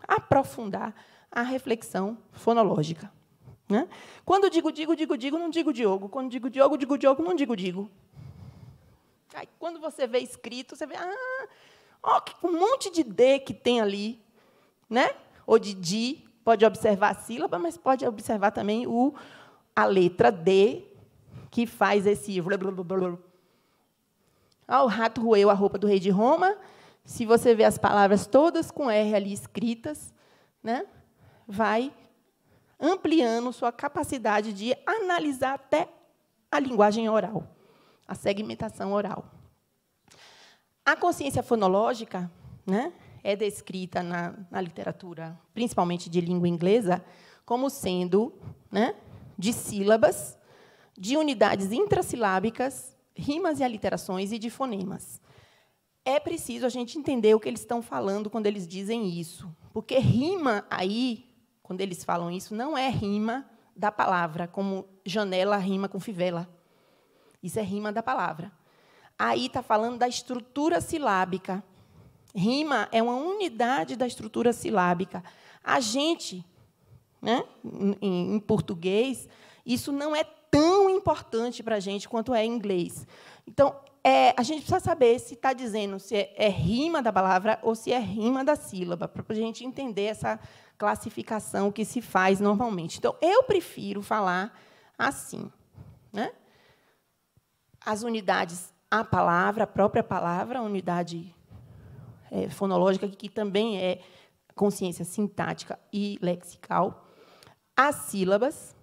aprofundar a reflexão fonológica. Né? Quando digo, digo, digo, digo, não digo Diogo. Quando digo Diogo, digo Diogo, não digo Digo. Aí, quando você vê escrito, você vê, ah, ó, um monte de D que tem ali, né? Ou de D, pode observar a sílaba, mas pode observar também o, a letra D que faz esse. Ah, o rato roeu a roupa do rei de Roma. Se você vê as palavras todas com R ali escritas, né, vai ampliando sua capacidade de analisar até a linguagem oral, a segmentação oral. A consciência fonológica né, é descrita na, na literatura, principalmente de língua inglesa, como sendo né, de sílabas de unidades intrasilábicas, rimas e aliterações e de fonemas. É preciso a gente entender o que eles estão falando quando eles dizem isso, porque rima aí, quando eles falam isso, não é rima da palavra, como janela rima com fivela. Isso é rima da palavra. Aí está falando da estrutura silábica. Rima é uma unidade da estrutura silábica. A gente, né, em, em português, isso não é tão importante para a gente quanto é inglês. Então, é, a gente precisa saber se está dizendo se é, é, rima da palavra ou se é rima da sílaba, para a gente entender essa classificação que se faz normalmente. Então, eu prefiro falar assim. Né? As unidades, a palavra, a própria palavra, a unidade é, fonológica, que também é consciência sintática e lexical, as sílabas,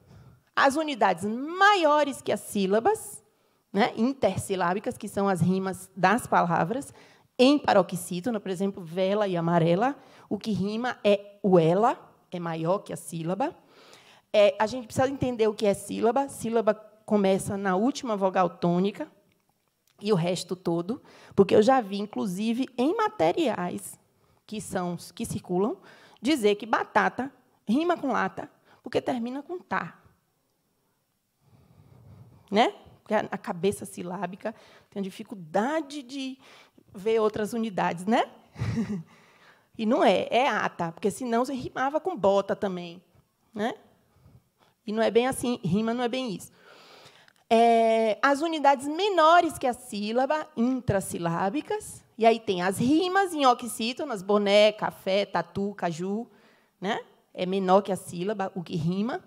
as unidades maiores que as sílabas, né, intersilábicas, que são as rimas das palavras, em paroxítona, por exemplo, vela e amarela, o que rima é o ela, é maior que a sílaba. É, a gente precisa entender o que é sílaba. Sílaba começa na última vogal tônica e o resto todo, porque eu já vi, inclusive, em materiais que são que circulam, dizer que batata rima com lata, porque termina com tá né? A cabeça silábica tem dificuldade de ver outras unidades, né? E não é, é ata, porque senão você rimava com bota também, né? E não é bem assim, rima não é bem isso. É, as unidades menores que a sílaba, intrasilábicas, e aí tem as rimas em oxítonas, boné, café, tatu, caju, né? É menor que a sílaba, o que rima.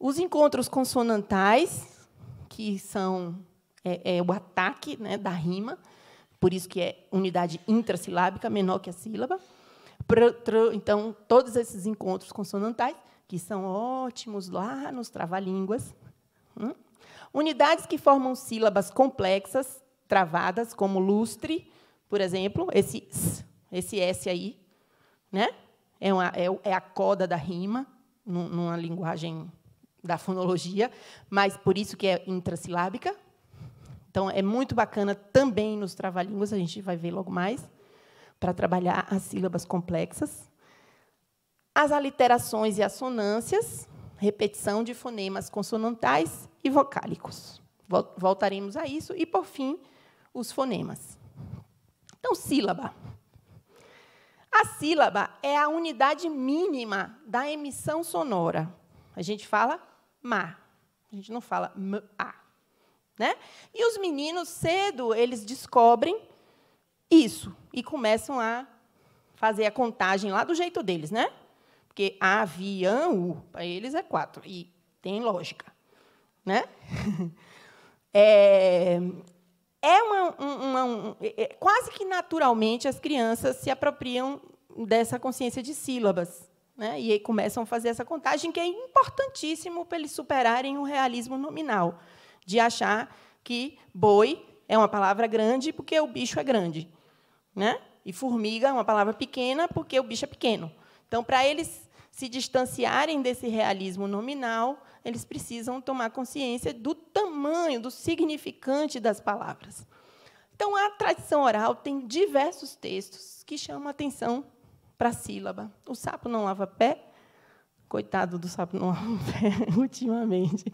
Os encontros consonantais, que são é, é o ataque né, da rima, por isso que é unidade intrasilábica, menor que a sílaba. Então, todos esses encontros consonantais, que são ótimos lá nos trava-línguas. Hum? Unidades que formam sílabas complexas, travadas, como lustre, por exemplo, esse S, esse S aí, né? é, uma, é, é a coda da rima, numa linguagem da fonologia, mas por isso que é intrasilábica. Então, é muito bacana também nos trava-línguas, a gente vai ver logo mais, para trabalhar as sílabas complexas. As aliterações e assonâncias, repetição de fonemas consonantais e vocálicos. Voltaremos a isso. E, por fim, os fonemas. Então, sílaba. A sílaba é a unidade mínima da emissão sonora. A gente fala ma. A gente não fala ma. Né? E os meninos, cedo, eles descobrem isso e começam a fazer a contagem lá do jeito deles, né? Porque avião, para eles é quatro, e tem lógica. Né? é, é uma, uma, uma, é, é, quase que naturalmente as crianças se apropriam dessa consciência de sílabas. Né? E aí começam a fazer essa contagem, que é importantíssimo para eles superarem o realismo nominal, de achar que boi é uma palavra grande porque o bicho é grande. Né? E formiga é uma palavra pequena porque o bicho é pequeno. Então, para eles se distanciarem desse realismo nominal, eles precisam tomar consciência do tamanho, do significante das palavras. Então, a tradição oral tem diversos textos que chamam a atenção para sílaba. O sapo não lava pé. Coitado do sapo não lava pé, ultimamente.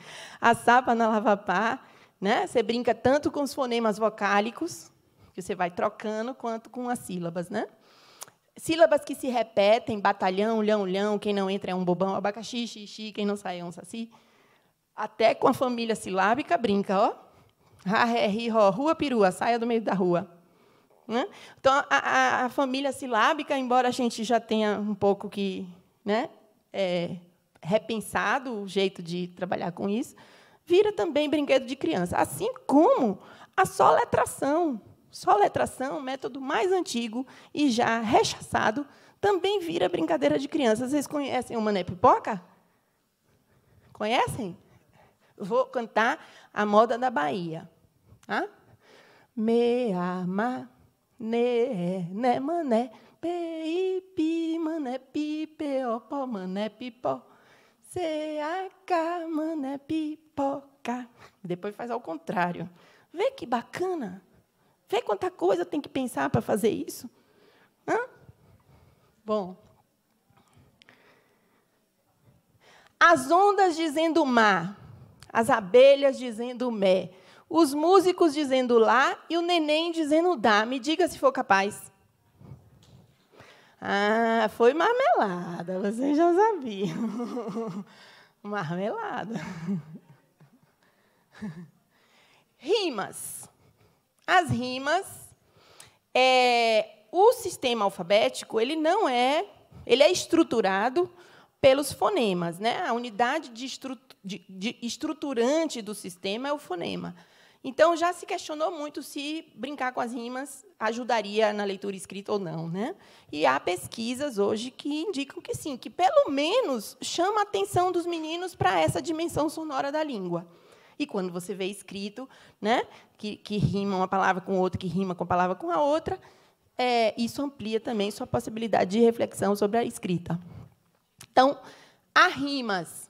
A sapa não lava pá. Né? Você brinca tanto com os fonemas vocálicos, que você vai trocando, quanto com as sílabas. Né? Sílabas que se repetem, batalhão, leão, leão, quem não entra é um bobão, abacaxi, xixi, quem não sai é um saci. Até com a família silábica, brinca, ó. Ha, ré, ri, ró, rua, perua, saia do meio da rua. Né? Então, a, a, família silábica, embora a gente já tenha um pouco que né, é, repensado o jeito de trabalhar com isso, vira também brinquedo de criança. Assim como a soletração. Soletração, método mais antigo e já rechaçado, também vira brincadeira de criança. Vocês conhecem o Mané Pipoca? Conhecem? Vou cantar a moda da Bahia. Ah, Me amar né, né, mané, pi, pi, mané, pi, pó, mané, pipó, C-A-K, mané, pipoca. Depois faz ao contrário. Vê que bacana. Vê quanta coisa tem que pensar para fazer isso. Hã? Bom. As ondas dizendo mar, as abelhas dizendo mé, os músicos dizendo lá e o neném dizendo dá. Me diga se for capaz. Ah, foi marmelada, vocês já sabiam. marmelada. Rimas. As rimas, é, o sistema alfabético, ele não é, ele é estruturado pelos fonemas, né? A unidade de, estru, de, de estruturante do sistema é o fonema. Então, já se questionou muito se brincar com as rimas ajudaria na leitura escrita ou não. Né? E há pesquisas hoje que indicam que sim, que pelo menos chama a atenção dos meninos para essa dimensão sonora da língua. E quando você vê escrito, né, que, que rima uma palavra com outra, que rima com a palavra com a outra, é, isso amplia também sua possibilidade de reflexão sobre a escrita. Então, há rimas.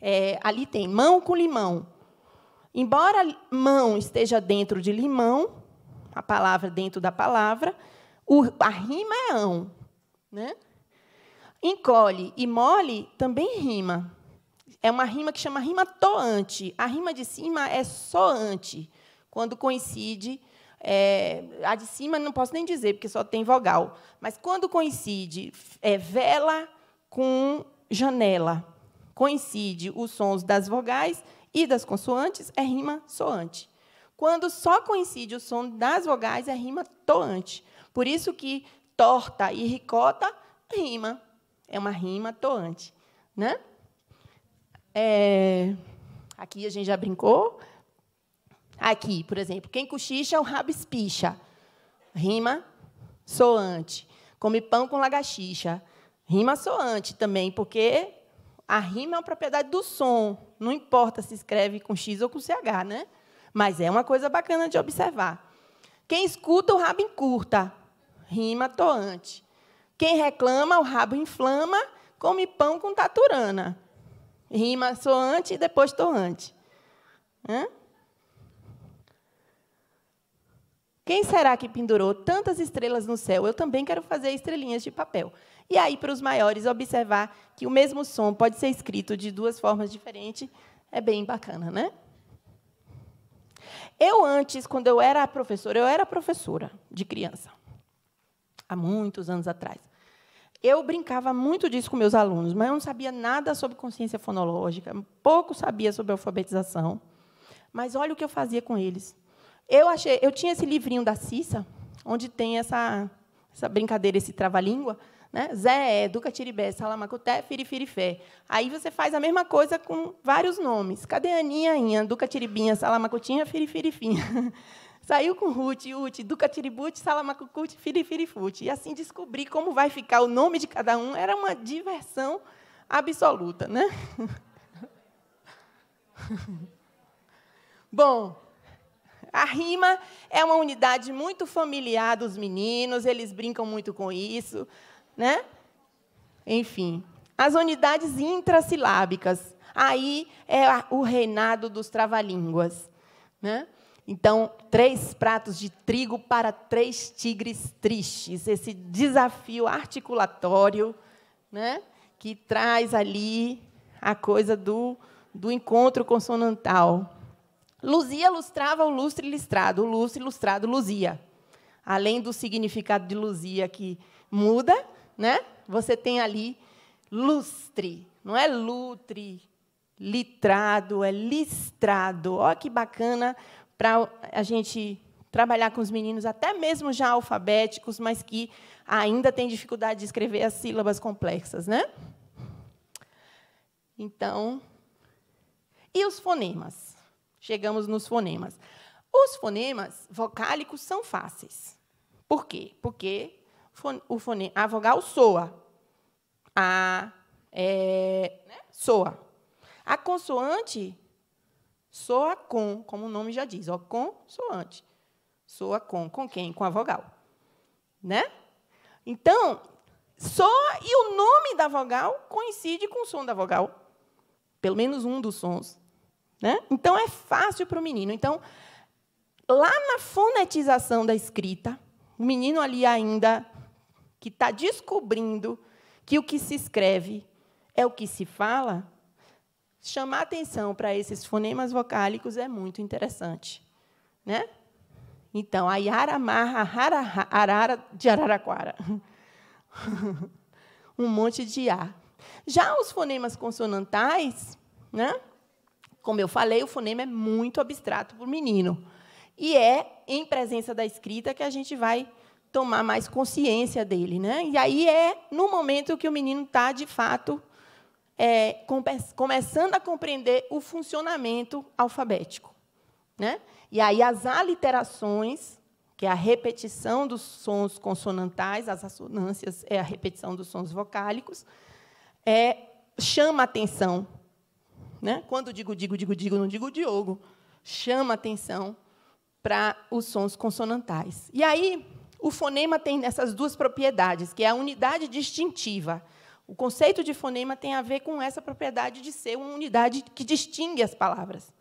É, ali tem mão com limão. Embora mão esteja dentro de limão, a palavra dentro da palavra, a rima é ão. Né? Encolhe e mole também rima. É uma rima que chama rima toante. A rima de cima é soante, quando coincide. É, a de cima não posso nem dizer, porque só tem vogal. Mas quando coincide é, vela com janela, coincide os sons das vogais e das consoantes, é rima soante. Quando só coincide o som das vogais, é rima toante. Por isso que torta e ricota rima. É uma rima toante. Né? É... Aqui a gente já brincou. Aqui, por exemplo, quem cochicha, é o rabo espicha. Rima soante. Come pão com lagaxixa. Rima soante também, porque a rima é uma propriedade do som. Não importa se escreve com X ou com CH, né? Mas é uma coisa bacana de observar. Quem escuta, o rabo encurta. Rima toante. Quem reclama, o rabo inflama, come pão com taturana. Rima soante e depois toante. Hã? Quem será que pendurou tantas estrelas no céu? Eu também quero fazer estrelinhas de papel. E aí, para os maiores, observar que o mesmo som pode ser escrito de duas formas diferentes é bem bacana, né? Eu antes, quando eu era professora, eu era professora de criança, há muitos anos atrás. Eu brincava muito disso com meus alunos, mas eu não sabia nada sobre consciência fonológica, pouco sabia sobre alfabetização. Mas olha o que eu fazia com eles. Eu achei, eu tinha esse livrinho da Cissa, onde tem essa essa brincadeira, esse trava-língua, né? Zé, é, Duca Tiribé, Salamacuté, Firifirifé. Aí você faz a mesma coisa com vários nomes. Cadê Aninha, Inha, Duca Tiribinha, Salamacutinha, Firifirifinha? Saiu com Ruth, Uti, Duca Tiribute, Salamacucute, Firifirifute. E assim descobrir como vai ficar o nome de cada um era uma diversão absoluta. Né? Bom, a rima é uma unidade muito familiar dos meninos, eles brincam muito com isso né? Enfim, as unidades intrasilábicas. Aí é o reinado dos trava-línguas, né? Então, três pratos de trigo para três tigres tristes. Esse desafio articulatório, né? Que traz ali a coisa do, do encontro consonantal. Luzia lustrava o lustre listrado, o lustre ilustrado Luzia. Além do significado de Luzia que muda, né? Você tem ali lustre, não é lutre, litrado, é listrado. Olha que bacana para a gente trabalhar com os meninos, até mesmo já alfabéticos, mas que ainda têm dificuldade de escrever as sílabas complexas, né? Então, e os fonemas? Chegamos nos fonemas. Os fonemas vocálicos são fáceis. Por quê? Porque o fone, a vogal soa. A é, né? soa. A consoante soa com, como o nome já diz, ó, consoante. Soa com, com quem? Com a vogal. Né? Então, soa e o nome da vogal coincide com o som da vogal. Pelo menos um dos sons. Né? Então, é fácil para o menino. Então, lá na fonetização da escrita, o menino ali ainda que está descobrindo que o que se escreve é o que se fala, chamar atenção para esses fonemas vocálicos é muito interessante. Né? Então, a Yara Marra Arara, de Araraquara. um monte de A. Já os fonemas consonantais, né? como eu falei, o fonema é muito abstrato para o menino. E é em presença da escrita que a gente vai tomar mais consciência dele. Né? E aí é no momento que o menino está, de fato, é, começando a compreender o funcionamento alfabético. Né? E aí as aliterações, que é a repetição dos sons consonantais, as assonâncias é a repetição dos sons vocálicos, é, chama atenção. Né? Quando digo, digo, digo, digo, não digo Diogo, chama atenção para os sons consonantais. E aí, o fonema tem essas duas propriedades, que é a unidade distintiva. O conceito de fonema tem a ver com essa propriedade de ser uma unidade que distingue as palavras.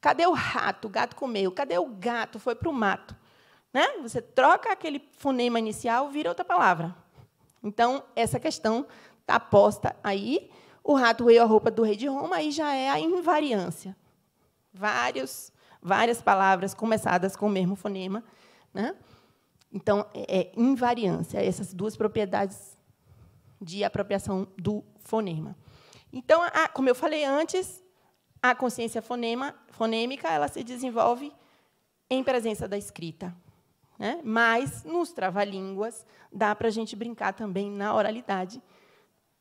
Cadê o rato? O gato comeu. Cadê o gato? Foi para o mato. Né? Você troca aquele fonema inicial, vira outra palavra. Então, essa questão está posta aí. O rato veio a roupa do rei de Roma, aí já é a invariância. Vários, várias palavras começadas com o mesmo fonema. Né? Então, é, é invariância, essas duas propriedades de apropriação do fonema. Então, a, como eu falei antes, a consciência fonema, fonêmica ela se desenvolve em presença da escrita. Né? Mas, nos trava-línguas, dá para a gente brincar também na oralidade,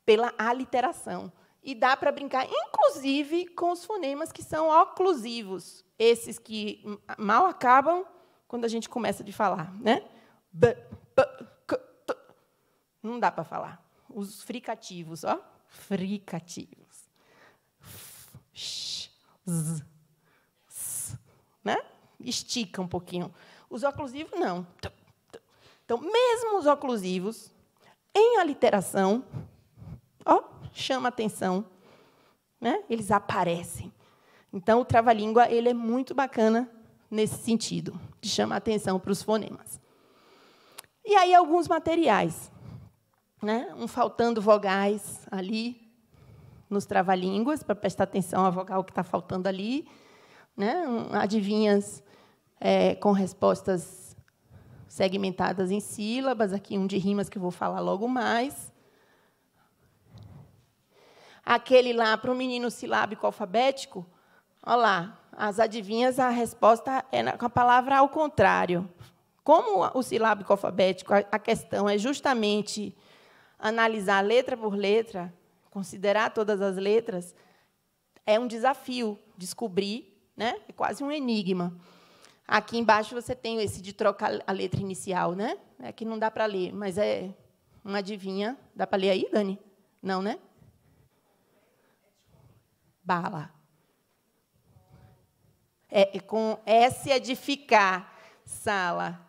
pela aliteração. E dá para brincar, inclusive, com os fonemas que são oclusivos, esses que mal acabam quando a gente começa de falar. Né? Não dá para falar. Os fricativos, ó. Fricativos. Sh, z, s, né? Estica um pouquinho. Os oclusivos, não. Então, mesmo os oclusivos, em aliteração, ó, chama atenção, né? Eles aparecem. Então, o trava-língua ele é muito bacana nesse sentido, de chamar atenção para os fonemas. E aí alguns materiais. Né? Um faltando vogais ali nos trava-línguas, para prestar atenção à vogal que está faltando ali. Né? Um, adivinhas é, com respostas segmentadas em sílabas, aqui um de rimas que eu vou falar logo mais. Aquele lá para o menino silábico alfabético, olha lá, as adivinhas, a resposta é com a palavra ao contrário. Como o silábico alfabético, a questão é justamente analisar letra por letra, considerar todas as letras, é um desafio descobrir, né? é quase um enigma. Aqui embaixo você tem esse de trocar a letra inicial, né? É que não dá para ler, mas é uma adivinha. Dá para ler aí, Dani? Não, né? Bala. É, com S é de ficar, sala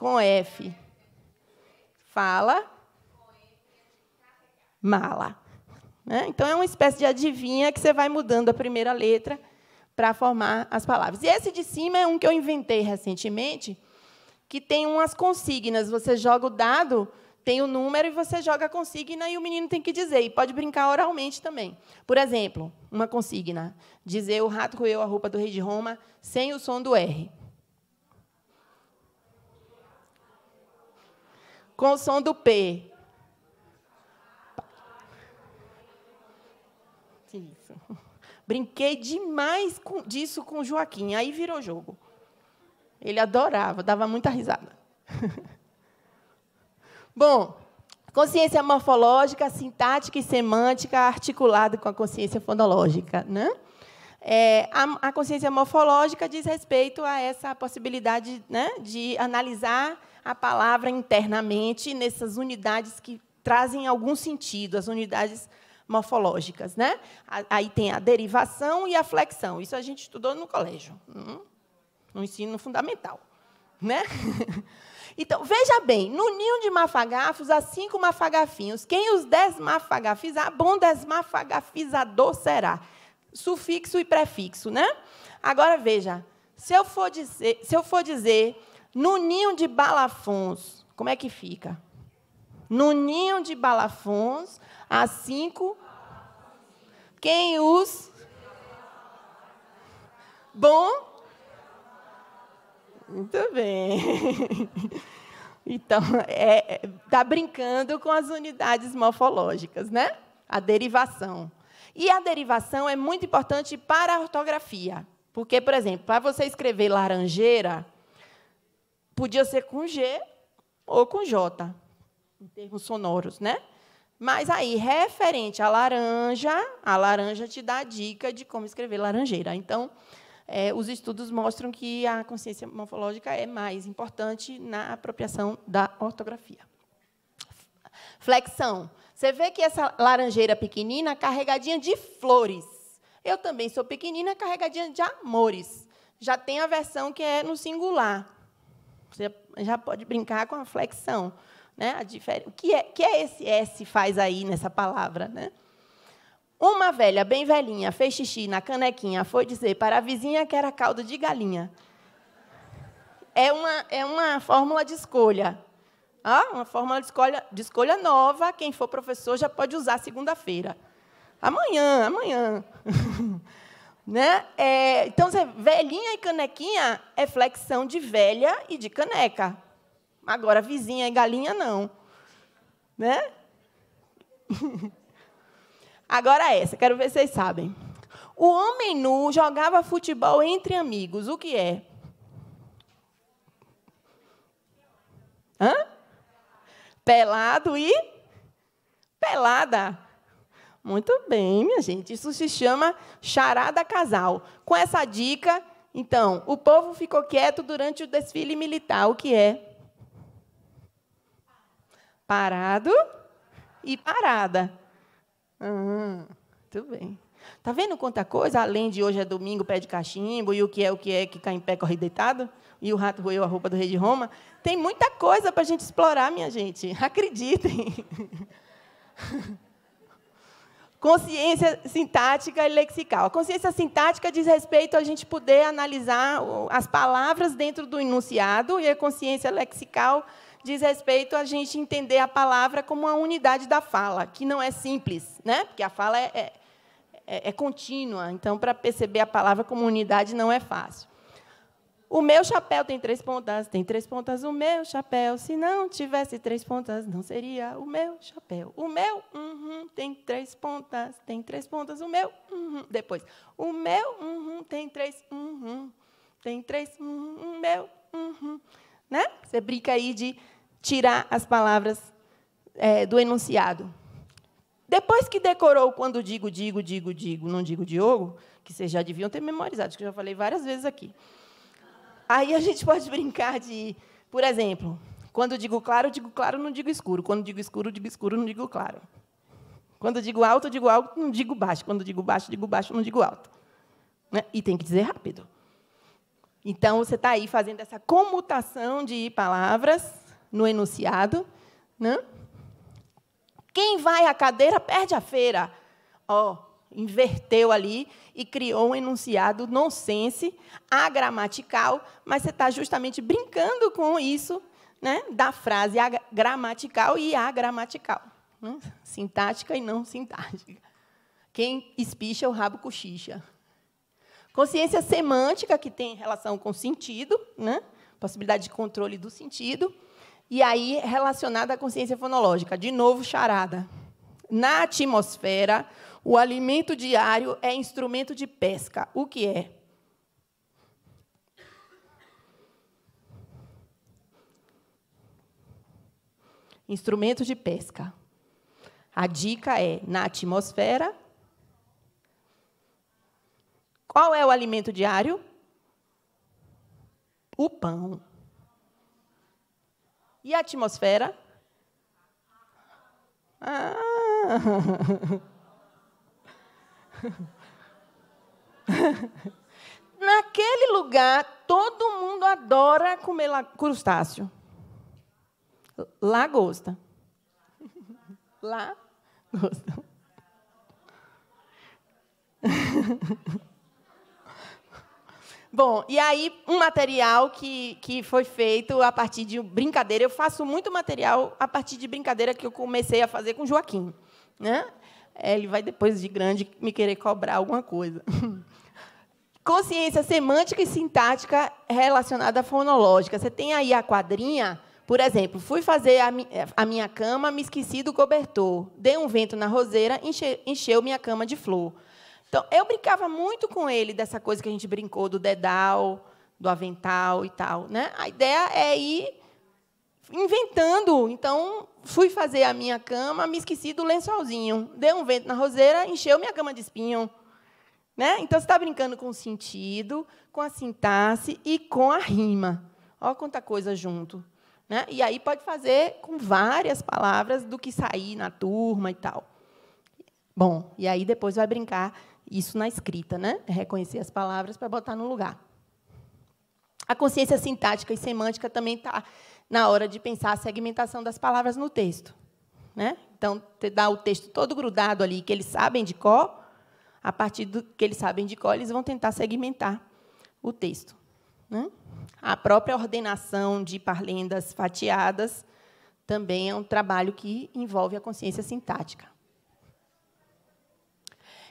com F. Fala. Mala. Né? Então, é uma espécie de adivinha que você vai mudando a primeira letra para formar as palavras. E esse de cima é um que eu inventei recentemente, que tem umas consignas. Você joga o dado, tem o número e você joga a consigna e o menino tem que dizer. E pode brincar oralmente também. Por exemplo, uma consigna: dizer o rato roeu a roupa do rei de Roma sem o som do R. com o som do P. Isso. Brinquei demais com, disso com o Joaquim. Aí virou jogo. Ele adorava, dava muita risada. Bom, consciência morfológica, sintática e semântica articulada com a consciência fonológica. Né? É, a, a, consciência morfológica diz respeito a essa possibilidade né, de analisar a palavra internamente nessas unidades que trazem algum sentido, as unidades morfológicas. Né? Aí tem a derivação e a flexão. Isso a gente estudou no colégio, hum? no ensino fundamental. Né? Então, veja bem, no ninho de mafagafos há cinco mafagafinhos. Quem os desmafagafizar, bom desmafagafizador será. Sufixo e prefixo, né? Agora veja, se eu for dizer, se eu for dizer no ninho de balafons, como é que fica? No ninho de balafons há cinco. Quem os. Bom. Muito bem. Então, está é, é tá brincando com as unidades morfológicas, né? A derivação. E a derivação é muito importante para a ortografia. Porque, por exemplo, para você escrever laranjeira, Podia ser com G ou com J, em termos sonoros, né? Mas aí, referente à laranja, a laranja te dá a dica de como escrever laranjeira. Então, é, os estudos mostram que a consciência morfológica é mais importante na apropriação da ortografia. Flexão. Você vê que essa laranjeira pequenina carregadinha de flores. Eu também sou pequenina carregadinha de amores. Já tem a versão que é no singular. Você já pode brincar com a flexão. Né? A difer... O que é, que é esse S faz aí nessa palavra? Né? Uma velha, bem velhinha, fez xixi na canequinha, foi dizer para a vizinha que era caldo de galinha. É uma, é uma fórmula de escolha. Ah, uma fórmula de escolha, de escolha nova. Quem for professor já pode usar segunda-feira. Amanhã, amanhã. Né? É, então, velhinha e canequinha é flexão de velha e de caneca. Agora, vizinha e galinha, não. Né? Agora é essa, quero ver se vocês sabem. O homem nu jogava futebol entre amigos. O que é? Hã? Pelado e pelada. Muito bem, minha gente. Isso se chama charada casal. Com essa dica, então, o povo ficou quieto durante o desfile militar, o que é? Parado e parada. Hum, tudo bem. Tá vendo quanta coisa? Além de hoje é domingo, pé de cachimbo, e o que é o que é que cai em pé, corre deitado, e o rato roeu a roupa do rei de Roma. Tem muita coisa para a gente explorar, minha gente. Acreditem. consciência sintática e lexical. A consciência sintática diz respeito a gente poder analisar as palavras dentro do enunciado, e a consciência lexical diz respeito a gente entender a palavra como uma unidade da fala, que não é simples, né? porque a fala é, é, é, é contínua, então, para perceber a palavra como unidade não é fácil. O meu chapéu tem três pontas, tem três pontas o meu chapéu. Se não tivesse três pontas, não seria o meu chapéu. O meu uhum, tem três pontas, tem três pontas o meu. Uhum. Depois, o meu uhum, tem três uhum, tem três uhum. o meu uhum, né? Você brinca aí de tirar as palavras é, do enunciado. Depois que decorou quando digo, digo, digo, digo, não digo Diogo, que vocês já deviam ter memorizado, que eu já falei várias vezes aqui. Aí a gente pode brincar de, por exemplo, quando digo claro, digo claro, não digo escuro. Quando digo escuro, digo escuro, não digo claro. Quando digo alto, digo alto, não digo baixo. Quando digo baixo, digo baixo, não digo alto. Né? E tem que dizer rápido. Então, você está aí fazendo essa comutação de palavras no enunciado. Né? Quem vai à cadeira perde a feira. Ó, oh, inverteu ali e criou um enunciado nonsense, agramatical, mas você está justamente brincando com isso né, da frase gramatical e agramatical. Né? Sintática e não sintática. Quem espicha é o rabo cochicha. Consciência semântica, que tem relação com sentido, né? possibilidade de controle do sentido, e aí relacionada à consciência fonológica. De novo, charada. Na atmosfera, o alimento diário é instrumento de pesca. O que é? Instrumento de pesca. A dica é na atmosfera. Qual é o alimento diário? O pão. E a atmosfera? Ah. Naquele lugar, todo mundo adora comer crustáceo. Lagosta. Lagosta. Bom, e aí um material que, que foi feito a partir de brincadeira. Eu faço muito material a partir de brincadeira que eu comecei a fazer com Joaquim. Né? É, ele vai, depois de grande, me querer cobrar alguma coisa. Consciência semântica e sintática relacionada à fonológica. Você tem aí a quadrinha, por exemplo, fui fazer a, minha cama, me esqueci do cobertor, dei um vento na roseira, encheu minha cama de flor. Então, eu brincava muito com ele dessa coisa que a gente brincou do dedal, do avental e tal. Né? A ideia é ir inventando. Então, fui fazer a minha cama, me esqueci do lençolzinho. Deu um vento na roseira, encheu minha cama de espinho. Né? Então, você está brincando com o sentido, com a sintaxe e com a rima. Olha quanta coisa junto. Né? E aí pode fazer com várias palavras do que sair na turma e tal. Bom, e aí depois vai brincar isso na escrita, né? reconhecer as palavras para botar no lugar. A consciência sintática e semântica também está na hora de pensar a segmentação das palavras no texto. Né? Então, dá o texto todo grudado ali, que eles sabem de cor, a partir do que eles sabem de cor, eles vão tentar segmentar o texto. Né? A própria ordenação de parlendas fatiadas também é um trabalho que envolve a consciência sintática.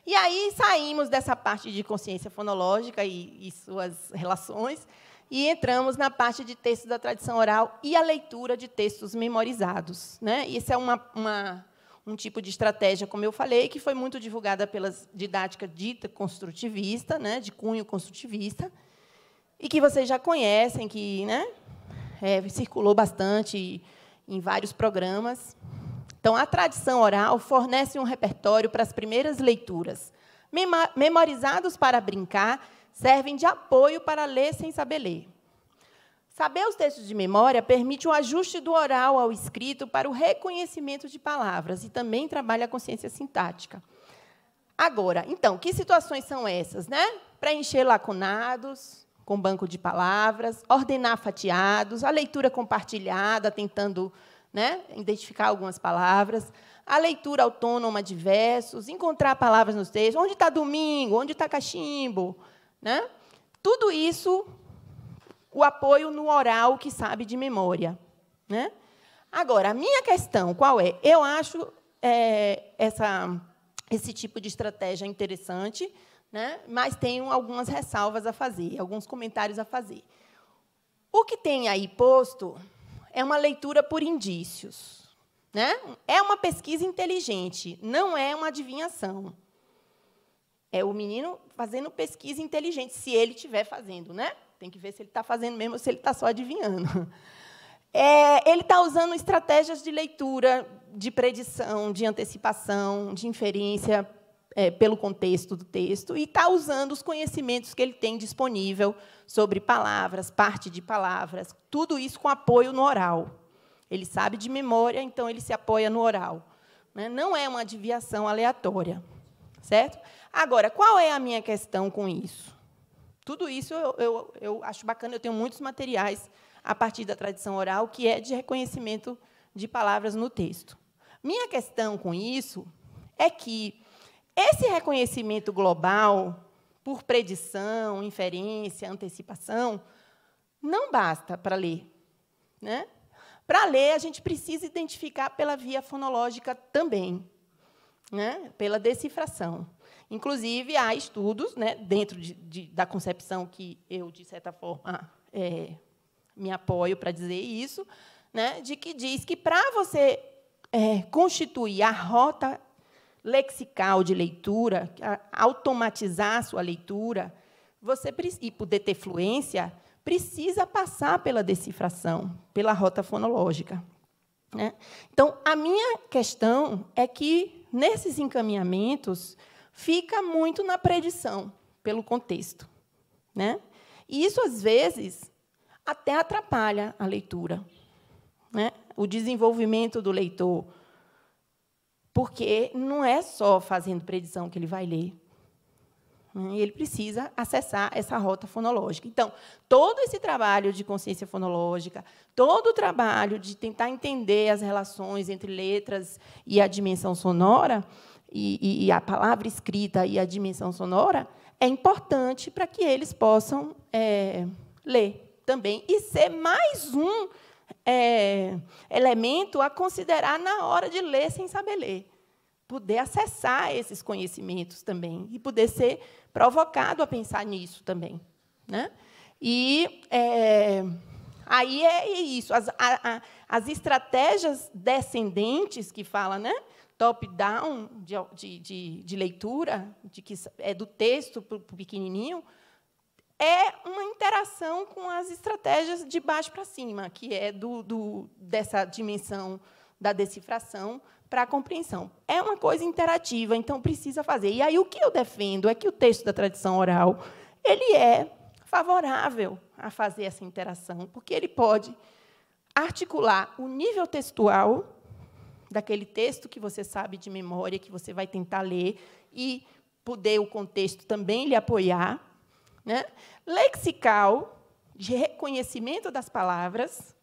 E aí saímos dessa parte de consciência fonológica e, e suas relações e entramos na parte de textos da tradição oral e a leitura de textos memorizados. Né? Isso é uma, uma, um tipo de estratégia, como eu falei, que foi muito divulgada pela didática dita construtivista, né? de cunho construtivista, e que vocês já conhecem, que né? É, circulou bastante em vários programas. Então, a tradição oral fornece um repertório para as primeiras leituras, memorizados para brincar servem de apoio para ler sem saber ler. Saber os textos de memória permite o ajuste do oral ao escrito para o reconhecimento de palavras e também trabalha a consciência sintática. Agora, então, que situações são essas, né? Preencher lacunados com banco de palavras, ordenar fatiados, a leitura compartilhada, tentando né, identificar algumas palavras, a leitura autônoma de versos, encontrar palavras nos textos, onde está domingo, onde está cachimbo, né? Tudo isso, o apoio no oral que sabe de memória. Né? Agora, a minha questão qual é? Eu acho é, essa, esse tipo de estratégia interessante, né? mas tenho algumas ressalvas a fazer, alguns comentários a fazer. O que tem aí posto é uma leitura por indícios. Né? É uma pesquisa inteligente, não é uma adivinhação. É o menino fazendo pesquisa inteligente, se ele estiver fazendo, né? Tem que ver se ele está fazendo mesmo ou se ele está só adivinhando. É, ele está usando estratégias de leitura, de predição, de antecipação, de inferência é, pelo contexto do texto e está usando os conhecimentos que ele tem disponível sobre palavras, parte de palavras, tudo isso com apoio no oral. Ele sabe de memória, então ele se apoia no oral. Né? Não é uma adivinhação aleatória. Certo? Agora, qual é a minha questão com isso? Tudo isso eu, eu, eu acho bacana, eu tenho muitos materiais a partir da tradição oral, que é de reconhecimento de palavras no texto. Minha questão com isso é que esse reconhecimento global, por predição, inferência, antecipação, não basta para ler. Né? Para ler, a gente precisa identificar pela via fonológica também né, pela decifração. Inclusive, há estudos, né, dentro de, de, da concepção que eu, de certa forma, ah, é, me apoio para dizer isso, né, de que diz que para você é, constituir a rota lexical de leitura, automatizar a sua leitura, você e poder ter fluência, precisa passar pela decifração, pela rota fonológica. Né? Então, a minha questão é que nesses encaminhamentos, fica muito na predição, pelo contexto. Né? E isso, às vezes, até atrapalha a leitura, né? o desenvolvimento do leitor. Porque não é só fazendo predição que ele vai ler. E ele precisa acessar essa rota fonológica. Então, todo esse trabalho de consciência fonológica, todo o trabalho de tentar entender as relações entre letras e a dimensão sonora, e, e, e a palavra escrita e a dimensão sonora, é importante para que eles possam é, ler também e ser mais um é, elemento a considerar na hora de ler sem saber ler poder acessar esses conhecimentos também e poder ser provocado a pensar nisso também. Né? E é, aí é isso. As, a, a, as estratégias descendentes que fala, né? top-down de, de, de, leitura, de que é do texto para o pequenininho, é uma interação com as estratégias de baixo para cima, que é do, do, dessa dimensão da decifração para a compreensão. É uma coisa interativa, então precisa fazer. E aí o que eu defendo é que o texto da tradição oral ele é favorável a fazer essa interação, porque ele pode articular o nível textual daquele texto que você sabe de memória, que você vai tentar ler e poder o contexto também lhe apoiar, né? Lexical de reconhecimento das palavras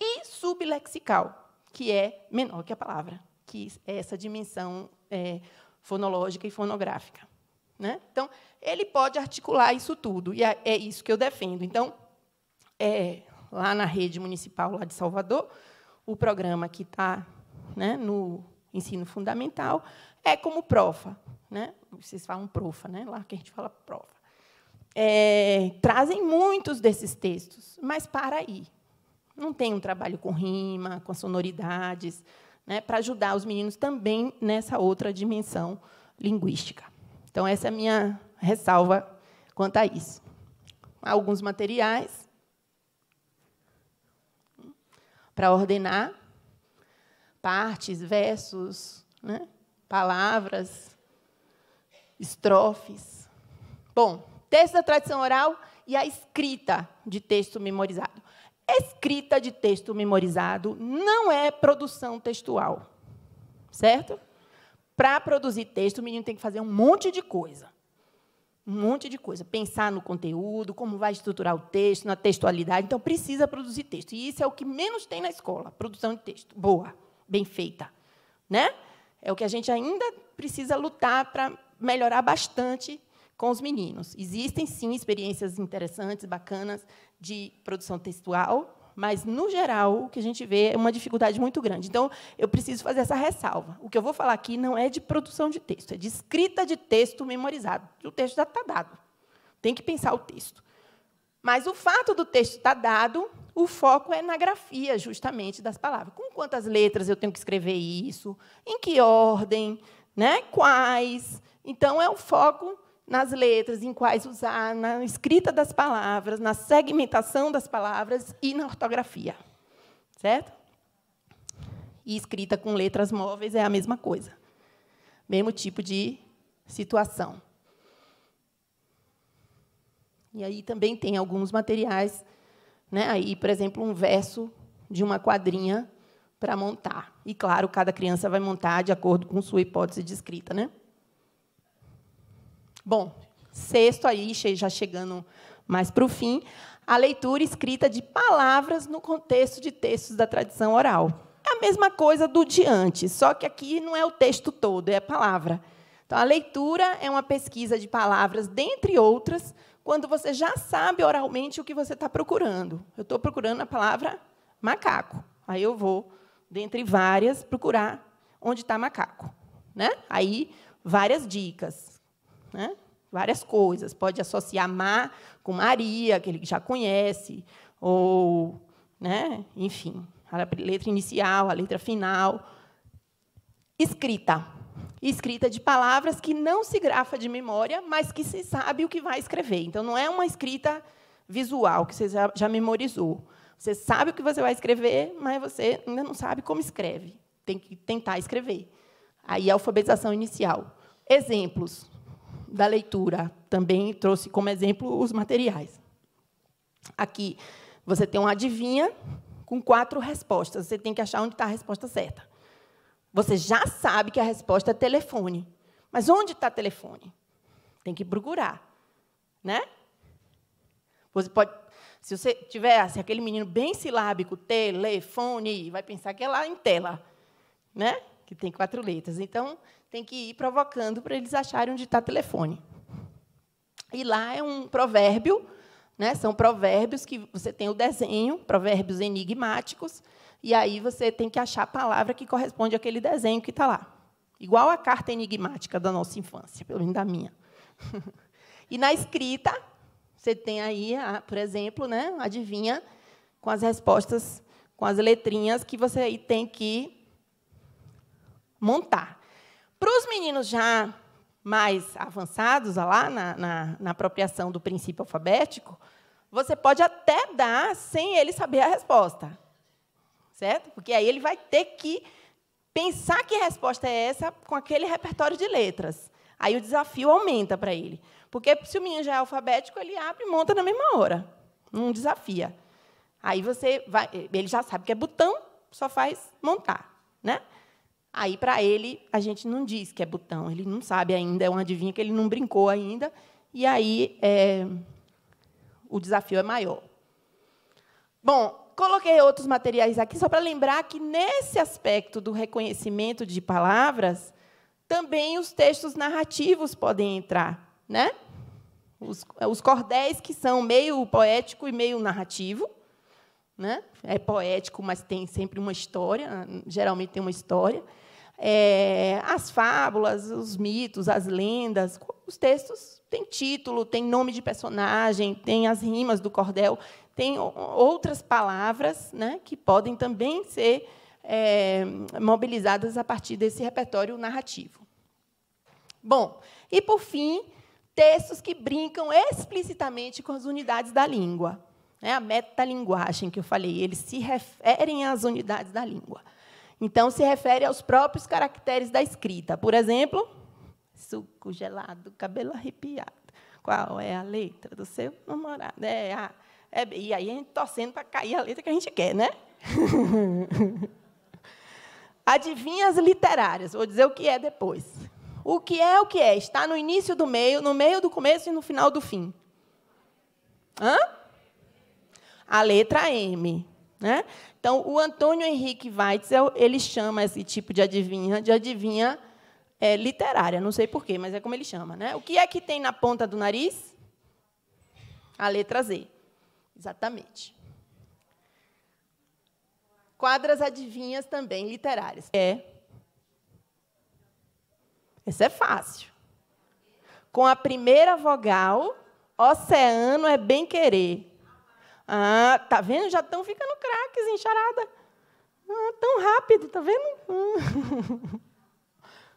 e sublexical, que é menor que a palavra que essa dimensão é, fonológica e fonográfica. Né? Então, ele pode articular isso tudo, e é, é isso que eu defendo. Então, é, lá na rede municipal lá de Salvador, o programa que está né, no ensino fundamental é como profa. Né? Vocês falam profa, né? lá que a gente fala profa. É, trazem muitos desses textos, mas para aí. Não tem um trabalho com rima, com sonoridades, né, para ajudar os meninos também nessa outra dimensão linguística. Então, essa é a minha ressalva quanto a isso. Alguns materiais para ordenar partes, versos, né, palavras, estrofes. Bom, texto da tradição oral e a escrita de texto memorizado escrita de texto memorizado não é produção textual. Certo? Para produzir texto, o menino tem que fazer um monte de coisa. Um monte de coisa. Pensar no conteúdo, como vai estruturar o texto, na textualidade. Então, precisa produzir texto. E isso é o que menos tem na escola: produção de texto. Boa, bem feita. Né? É o que a gente ainda precisa lutar para melhorar bastante com os meninos. Existem, sim, experiências interessantes, bacanas de produção textual, mas, no geral, o que a gente vê é uma dificuldade muito grande. Então, eu preciso fazer essa ressalva. O que eu vou falar aqui não é de produção de texto, é de escrita de texto memorizado. O texto já está dado. Tem que pensar o texto. Mas o fato do texto estar tá dado, o foco é na grafia, justamente, das palavras. Com quantas letras eu tenho que escrever isso? Em que ordem? Né? Quais? Então, é o foco nas letras, em quais usar, na escrita das palavras, na segmentação das palavras e na ortografia. Certo? E escrita com letras móveis é a mesma coisa. Mesmo tipo de situação. E aí também tem alguns materiais, né? Aí, por exemplo, um verso de uma quadrinha para montar. E claro, cada criança vai montar de acordo com sua hipótese de escrita, né? Bom, sexto aí, já chegando mais para o fim, a leitura escrita de palavras no contexto de textos da tradição oral. É a mesma coisa do de antes, só que aqui não é o texto todo, é a palavra. Então, a leitura é uma pesquisa de palavras, dentre outras, quando você já sabe oralmente o que você está procurando. Eu estou procurando a palavra macaco. Aí eu vou, dentre várias, procurar onde está macaco. Né? Aí, várias dicas né? várias coisas. Pode associar Má com Maria, que ele já conhece, ou, né? enfim, a letra inicial, a letra final. Escrita. Escrita de palavras que não se grafa de memória, mas que se sabe o que vai escrever. Então, não é uma escrita visual que você já memorizou. Você sabe o que você vai escrever, mas você ainda não sabe como escreve. Tem que tentar escrever. Aí, alfabetização inicial. Exemplos da leitura. Também trouxe como exemplo os materiais. Aqui você tem uma adivinha com quatro respostas. Você tem que achar onde está a resposta certa. Você já sabe que a resposta é telefone. Mas onde está telefone? Tem que procurar. Né? Você pode, se você tiver assim, aquele menino bem silábico, telefone, vai pensar que é lá em tela. Né? que tem quatro letras. Então, tem que ir provocando para eles acharem onde está telefone. E lá é um provérbio, né? são provérbios que você tem o desenho, provérbios enigmáticos, e aí você tem que achar a palavra que corresponde àquele desenho que está lá. Igual a carta enigmática da nossa infância, pelo menos da minha. e na escrita, você tem aí, por exemplo, né, adivinha, com as respostas, com as letrinhas, que você aí tem que montar. Para os meninos já mais avançados, lá na, na, na apropriação do princípio alfabético, você pode até dar sem ele saber a resposta. Certo? Porque aí ele vai ter que pensar que resposta é essa com aquele repertório de letras. Aí o desafio aumenta para ele. Porque se o menino já é alfabético, ele abre e monta na mesma hora. Não desafia. Aí você vai, ele já sabe que é botão, só faz montar, né? Aí, para ele, a gente não diz que é botão, ele não sabe ainda, é um adivinha que ele não brincou ainda, e aí é, o desafio é maior. Bom, coloquei outros materiais aqui só para lembrar que, nesse aspecto do reconhecimento de palavras, também os textos narrativos podem entrar, né? Os, é, os cordéis que são meio poético e meio narrativo, né? É poético, mas tem sempre uma história, geralmente tem uma história é, as fábulas, os mitos, as lendas, os textos têm título, têm nome de personagem, tem as rimas do cordel, tem outras palavras né, que podem também ser é, mobilizadas a partir desse repertório narrativo. Bom, e por fim, textos que brincam explicitamente com as unidades da língua. É a metalinguagem que eu falei, eles se referem às unidades da língua. Então, se refere aos próprios caracteres da escrita. Por exemplo, suco gelado, cabelo arrepiado. Qual é a letra do seu namorado? É a, é B. E aí, a gente torcendo para cair a letra que a gente quer, né? Adivinhas literárias. Vou dizer o que é depois. O que é o que é? Está no início do meio, no meio do começo e no final do fim. Hã? A letra M. Né? Então, o Antônio Henrique Weitzel, ele chama esse tipo de adivinha de adivinha é, literária, não sei porquê, mas é como ele chama. Né? O que é que tem na ponta do nariz? A letra Z. Exatamente. Quadras adivinhas também literárias. É. Essa é fácil. Com a primeira vogal, oceano é bem querer. Ah, tá vendo? Já estão ficando craques em charada. Ah, tão rápido, tá vendo?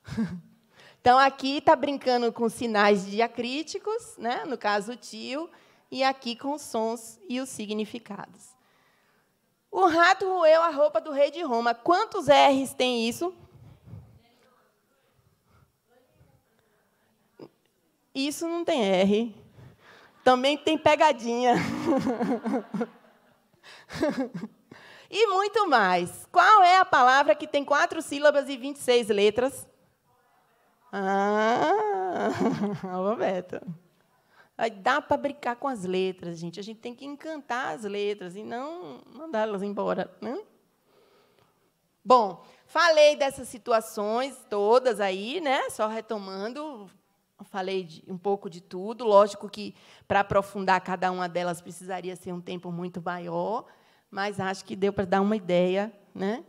Então, aqui está brincando com sinais diacríticos, né? no caso, tio, e aqui com os sons e os significados. O rato roeu a roupa do rei de Roma. Quantos R's tem isso? Isso não tem R também tem pegadinha. e muito mais. Qual é a palavra que tem quatro sílabas e 26 letras? Ah, Roberto. Dá para brincar com as letras, gente. A gente tem que encantar as letras e não mandá-las embora. Né? Bom, falei dessas situações todas aí, né? Só retomando, falei de, um pouco de tudo. Lógico que para aprofundar cada uma delas precisaria ser um tempo muito maior, mas acho que deu para dar uma ideia né,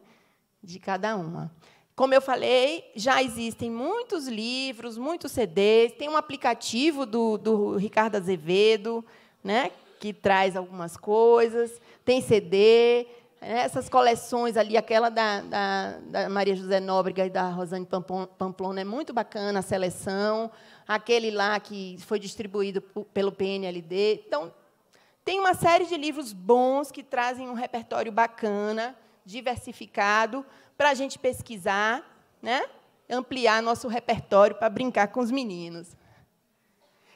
de cada uma. Como eu falei, já existem muitos livros, muitos CDs, tem um aplicativo do, do Ricardo Azevedo, né, que traz algumas coisas, tem CD, né, essas coleções ali, aquela da, da, da Maria José Nóbrega e da Rosane Pamplona é muito bacana, a seleção aquele lá que foi distribuído pelo PNLD. Então, tem uma série de livros bons que trazem um repertório bacana, diversificado, para a gente pesquisar, né? ampliar nosso repertório para brincar com os meninos.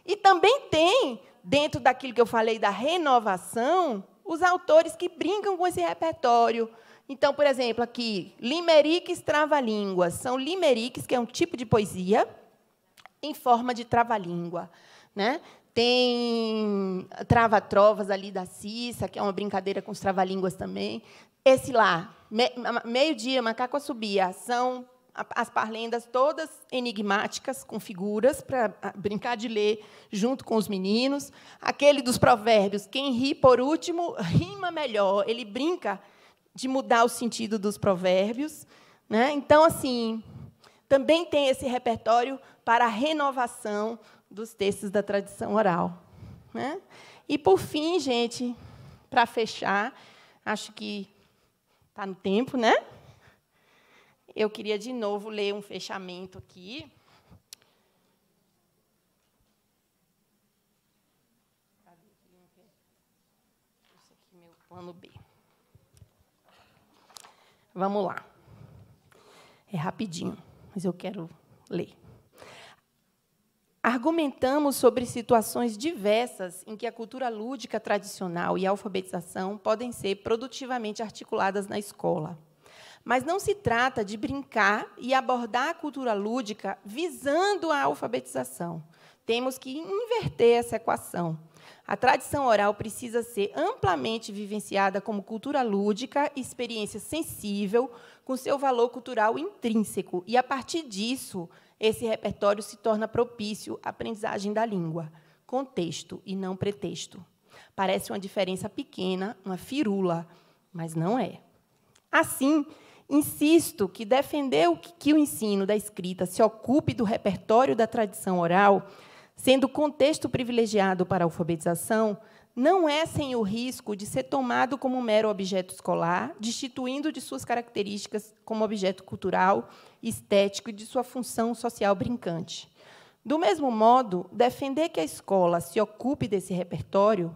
E também tem, dentro daquilo que eu falei da renovação, os autores que brincam com esse repertório. Então, por exemplo, aqui, Limericks Trava-Línguas. São limericks, que é um tipo de poesia, em forma de trava-língua. Né? Tem trava-trovas ali da Cissa, que é uma brincadeira com os trava-línguas também. Esse lá, me, meio-dia, macaco subia. São as parlendas todas enigmáticas, com figuras, para brincar de ler junto com os meninos. Aquele dos provérbios, quem ri por último, rima melhor. Ele brinca de mudar o sentido dos provérbios. Né? Então, assim, também tem esse repertório para a renovação dos textos da tradição oral. Né? E, por fim, gente, para fechar, acho que está no tempo, né? Eu queria, de novo, ler um fechamento aqui. Esse aqui é meu plano B. Vamos lá. É rapidinho mas eu quero ler. Argumentamos sobre situações diversas em que a cultura lúdica tradicional e a alfabetização podem ser produtivamente articuladas na escola. Mas não se trata de brincar e abordar a cultura lúdica visando a alfabetização. Temos que inverter essa equação. A tradição oral precisa ser amplamente vivenciada como cultura lúdica, experiência sensível, com seu valor cultural intrínseco, e a partir disso, esse repertório se torna propício à aprendizagem da língua, contexto e não pretexto. Parece uma diferença pequena, uma firula, mas não é. Assim, insisto que defender que o ensino da escrita se ocupe do repertório da tradição oral, sendo contexto privilegiado para a alfabetização, não é sem o risco de ser tomado como um mero objeto escolar, destituindo de suas características como objeto cultural, estético e de sua função social brincante. Do mesmo modo, defender que a escola se ocupe desse repertório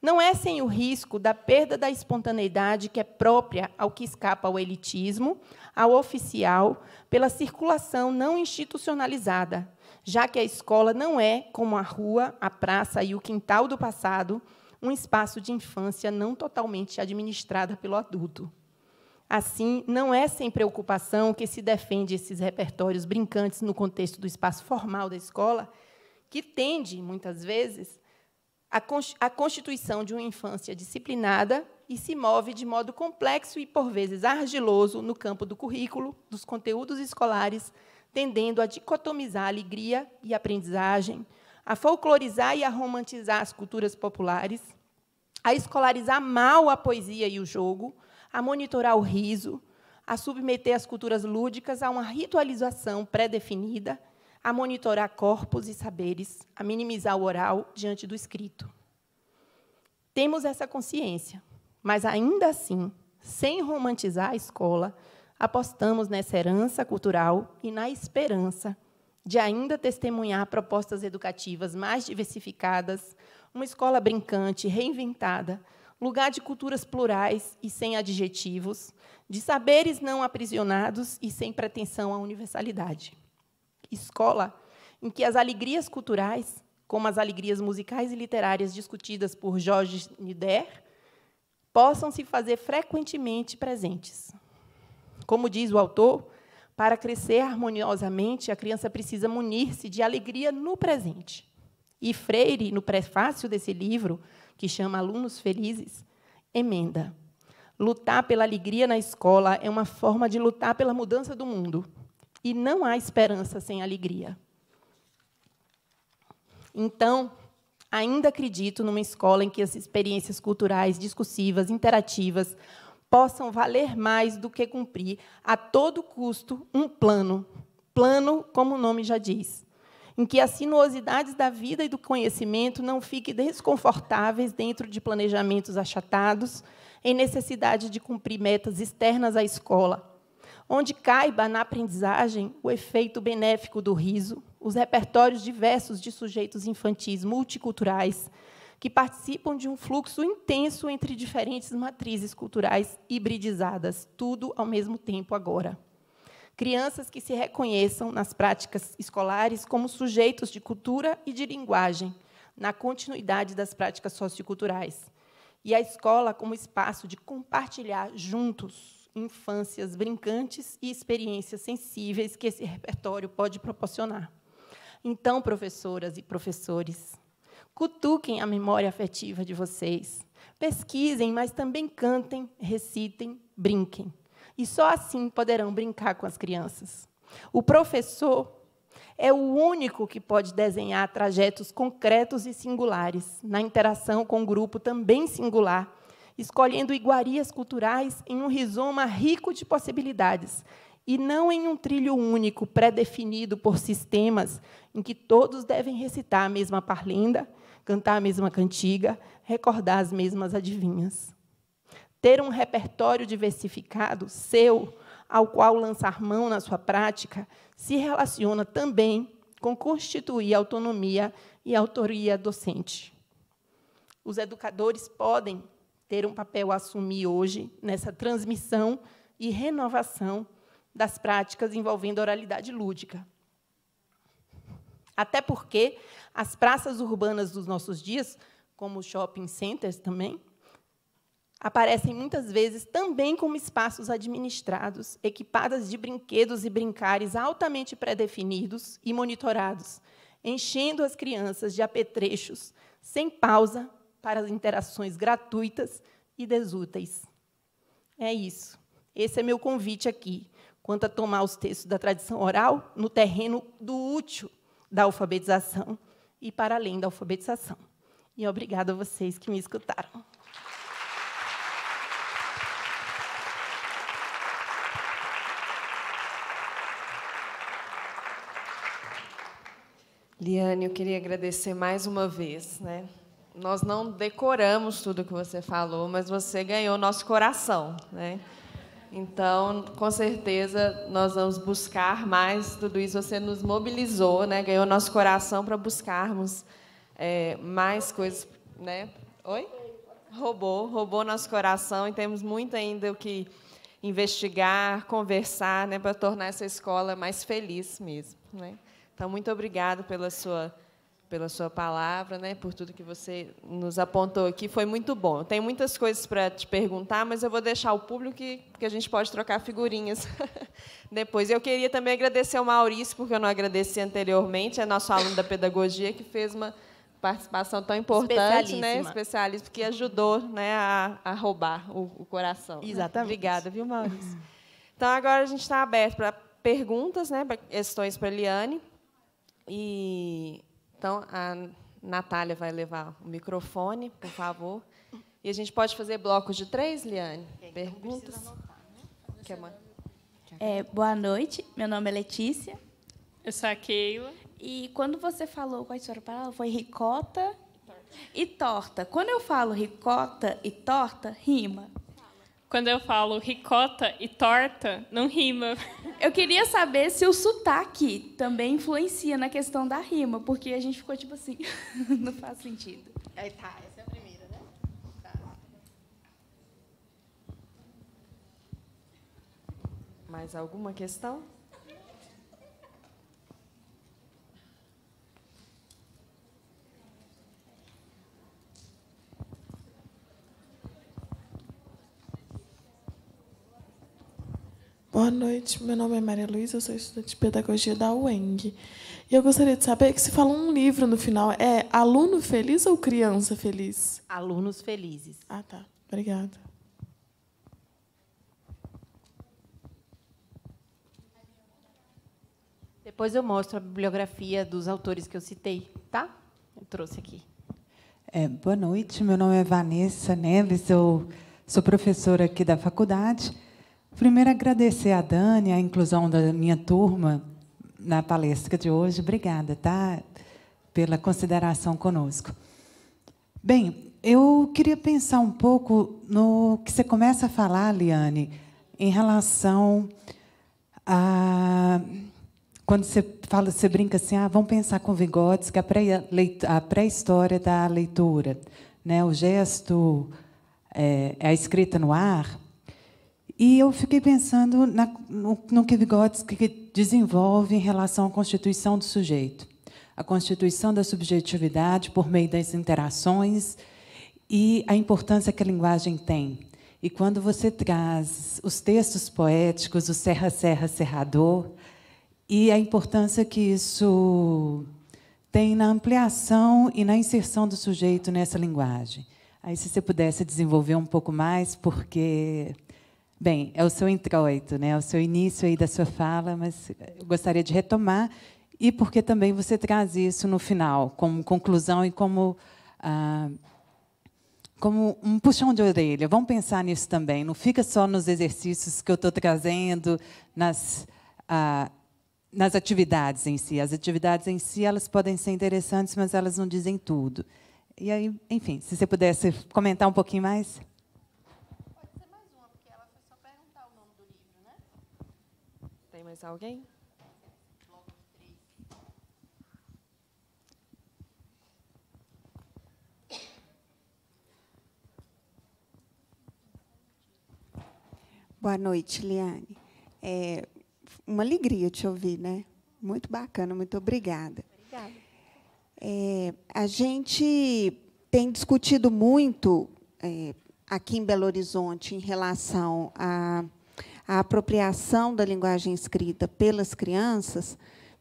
não é sem o risco da perda da espontaneidade que é própria ao que escapa ao elitismo, ao oficial, pela circulação não institucionalizada, já que a escola não é, como a rua, a praça e o quintal do passado, um espaço de infância não totalmente administrada pelo adulto. Assim, não é sem preocupação que se defende esses repertórios brincantes no contexto do espaço formal da escola, que tende, muitas vezes, à constituição de uma infância disciplinada e se move de modo complexo e, por vezes, argiloso no campo do currículo, dos conteúdos escolares tendendo a dicotomizar a alegria e a aprendizagem, a folclorizar e a romantizar as culturas populares, a escolarizar mal a poesia e o jogo, a monitorar o riso, a submeter as culturas lúdicas a uma ritualização pré-definida, a monitorar corpos e saberes, a minimizar o oral diante do escrito. Temos essa consciência, mas ainda assim, sem romantizar a escola, apostamos nessa herança cultural e na esperança de ainda testemunhar propostas educativas mais diversificadas, uma escola brincante, reinventada, lugar de culturas plurais e sem adjetivos, de saberes não aprisionados e sem pretensão à universalidade. Escola em que as alegrias culturais, como as alegrias musicais e literárias discutidas por Jorge Nider, possam se fazer frequentemente presentes. Como diz o autor, para crescer harmoniosamente, a criança precisa munir-se de alegria no presente. E Freire, no prefácio desse livro, que chama Alunos Felizes, emenda: Lutar pela alegria na escola é uma forma de lutar pela mudança do mundo. E não há esperança sem alegria. Então, ainda acredito numa escola em que as experiências culturais, discursivas, interativas, possam valer mais do que cumprir a todo custo um plano. Plano, como o nome já diz, em que as sinuosidades da vida e do conhecimento não fiquem desconfortáveis dentro de planejamentos achatados, em necessidade de cumprir metas externas à escola, onde caiba na aprendizagem o efeito benéfico do riso, os repertórios diversos de sujeitos infantis multiculturais, que participam de um fluxo intenso entre diferentes matrizes culturais hibridizadas, tudo ao mesmo tempo agora. Crianças que se reconheçam nas práticas escolares como sujeitos de cultura e de linguagem, na continuidade das práticas socioculturais. E a escola como espaço de compartilhar juntos infâncias brincantes e experiências sensíveis que esse repertório pode proporcionar. Então, professoras e professores, Cutuquem a memória afetiva de vocês. Pesquisem, mas também cantem, recitem, brinquem. E só assim poderão brincar com as crianças. O professor é o único que pode desenhar trajetos concretos e singulares, na interação com o um grupo também singular, escolhendo iguarias culturais em um rizoma rico de possibilidades, e não em um trilho único, pré-definido por sistemas em que todos devem recitar a mesma parlenda cantar a mesma cantiga, recordar as mesmas adivinhas. Ter um repertório diversificado seu, ao qual lançar mão na sua prática, se relaciona também com constituir autonomia e autoria docente. Os educadores podem ter um papel a assumir hoje nessa transmissão e renovação das práticas envolvendo oralidade lúdica. Até porque as praças urbanas dos nossos dias, como shopping centers também, aparecem muitas vezes também como espaços administrados, equipadas de brinquedos e brincares altamente pré-definidos e monitorados, enchendo as crianças de apetrechos sem pausa para as interações gratuitas e desúteis. É isso. Esse é meu convite aqui, quanto a tomar os textos da tradição oral no terreno do útil, da alfabetização e para além da alfabetização. E obrigada a vocês que me escutaram. Liane, eu queria agradecer mais uma vez. Né? Nós não decoramos tudo que você falou, mas você ganhou nosso coração. Né? Então, com certeza, nós vamos buscar mais tudo isso. Você nos mobilizou, né? ganhou nosso coração para buscarmos é, mais coisas. Né? Oi? Roubou, roubou nosso coração e temos muito ainda o que investigar, conversar, né? para tornar essa escola mais feliz mesmo. Né? Então, muito obrigado pela sua pela sua palavra, né, por tudo que você nos apontou aqui. Foi muito bom. Eu tenho muitas coisas para te perguntar, mas eu vou deixar o público, que, porque a gente pode trocar figurinhas depois. Eu queria também agradecer ao Maurício, porque eu não agradeci anteriormente, é nosso aluno da pedagogia, que fez uma participação tão importante, né? Especialista, que ajudou né, a, a roubar o, o coração. Né. Exatamente. Né? Obrigada, viu, Maurício? Então, agora a gente está aberto para perguntas, né, para questões para a Eliane. E então, a Natália vai levar o microfone, por favor. E a gente pode fazer blocos de três, Liane? Então Perguntas? Né? uma... é, boa noite, meu nome é Letícia. Eu sou a Keila. E quando você falou com a senhora palavra foi ricota e torta. e torta. Quando eu falo ricota e torta, rima quando eu falo ricota e torta, não rima. Eu queria saber se o sotaque também influencia na questão da rima, porque a gente ficou tipo assim, não faz sentido. Aí tá, essa é a primeira, né? Tá. Mais alguma questão? Boa noite, meu nome é Maria Luísa, eu sou estudante de pedagogia da UENG. E eu gostaria de saber que se fala um livro no final, é aluno feliz ou criança feliz? Alunos felizes. Ah, tá. Obrigada. Depois eu mostro a bibliografia dos autores que eu citei, tá? Eu trouxe aqui. É, boa noite, meu nome é Vanessa Neves, eu sou professora aqui da faculdade. Primeiro, agradecer a Dani a inclusão da minha turma na palestra de hoje. Obrigada, tá? Pela consideração conosco. Bem, eu queria pensar um pouco no que você começa a falar, Liane, em relação a. Quando você fala, você brinca assim, ah, vamos pensar com Vygotsky a pré-história da leitura, né? O gesto, eh, é, a escrita no ar, e eu fiquei pensando na, no, no que Vygotsky desenvolve em relação à constituição do sujeito, a constituição da subjetividade por meio das interações e a importância que a linguagem tem. E quando você traz os textos poéticos, o Serra, Serra, Serrador, e a importância que isso tem na ampliação e na inserção do sujeito nessa linguagem. Aí, se você pudesse desenvolver um pouco mais, porque Bem, é o seu introito, né? é o seu início aí da sua fala, mas eu gostaria de retomar e porque também você traz isso no final, como conclusão e como, ah, como um puxão de orelha. Vamos pensar nisso também, não fica só nos exercícios que eu estou trazendo, nas, ah, nas atividades em si. As atividades em si elas podem ser interessantes, mas elas não dizem tudo. E aí, enfim, se você pudesse comentar um pouquinho mais. Mais alguém? Boa noite, Liane. É uma alegria te ouvir, né? Muito bacana, muito obrigada. Obrigada. É, a gente tem discutido muito é, aqui em Belo Horizonte em relação a a apropriação da linguagem escrita pelas crianças,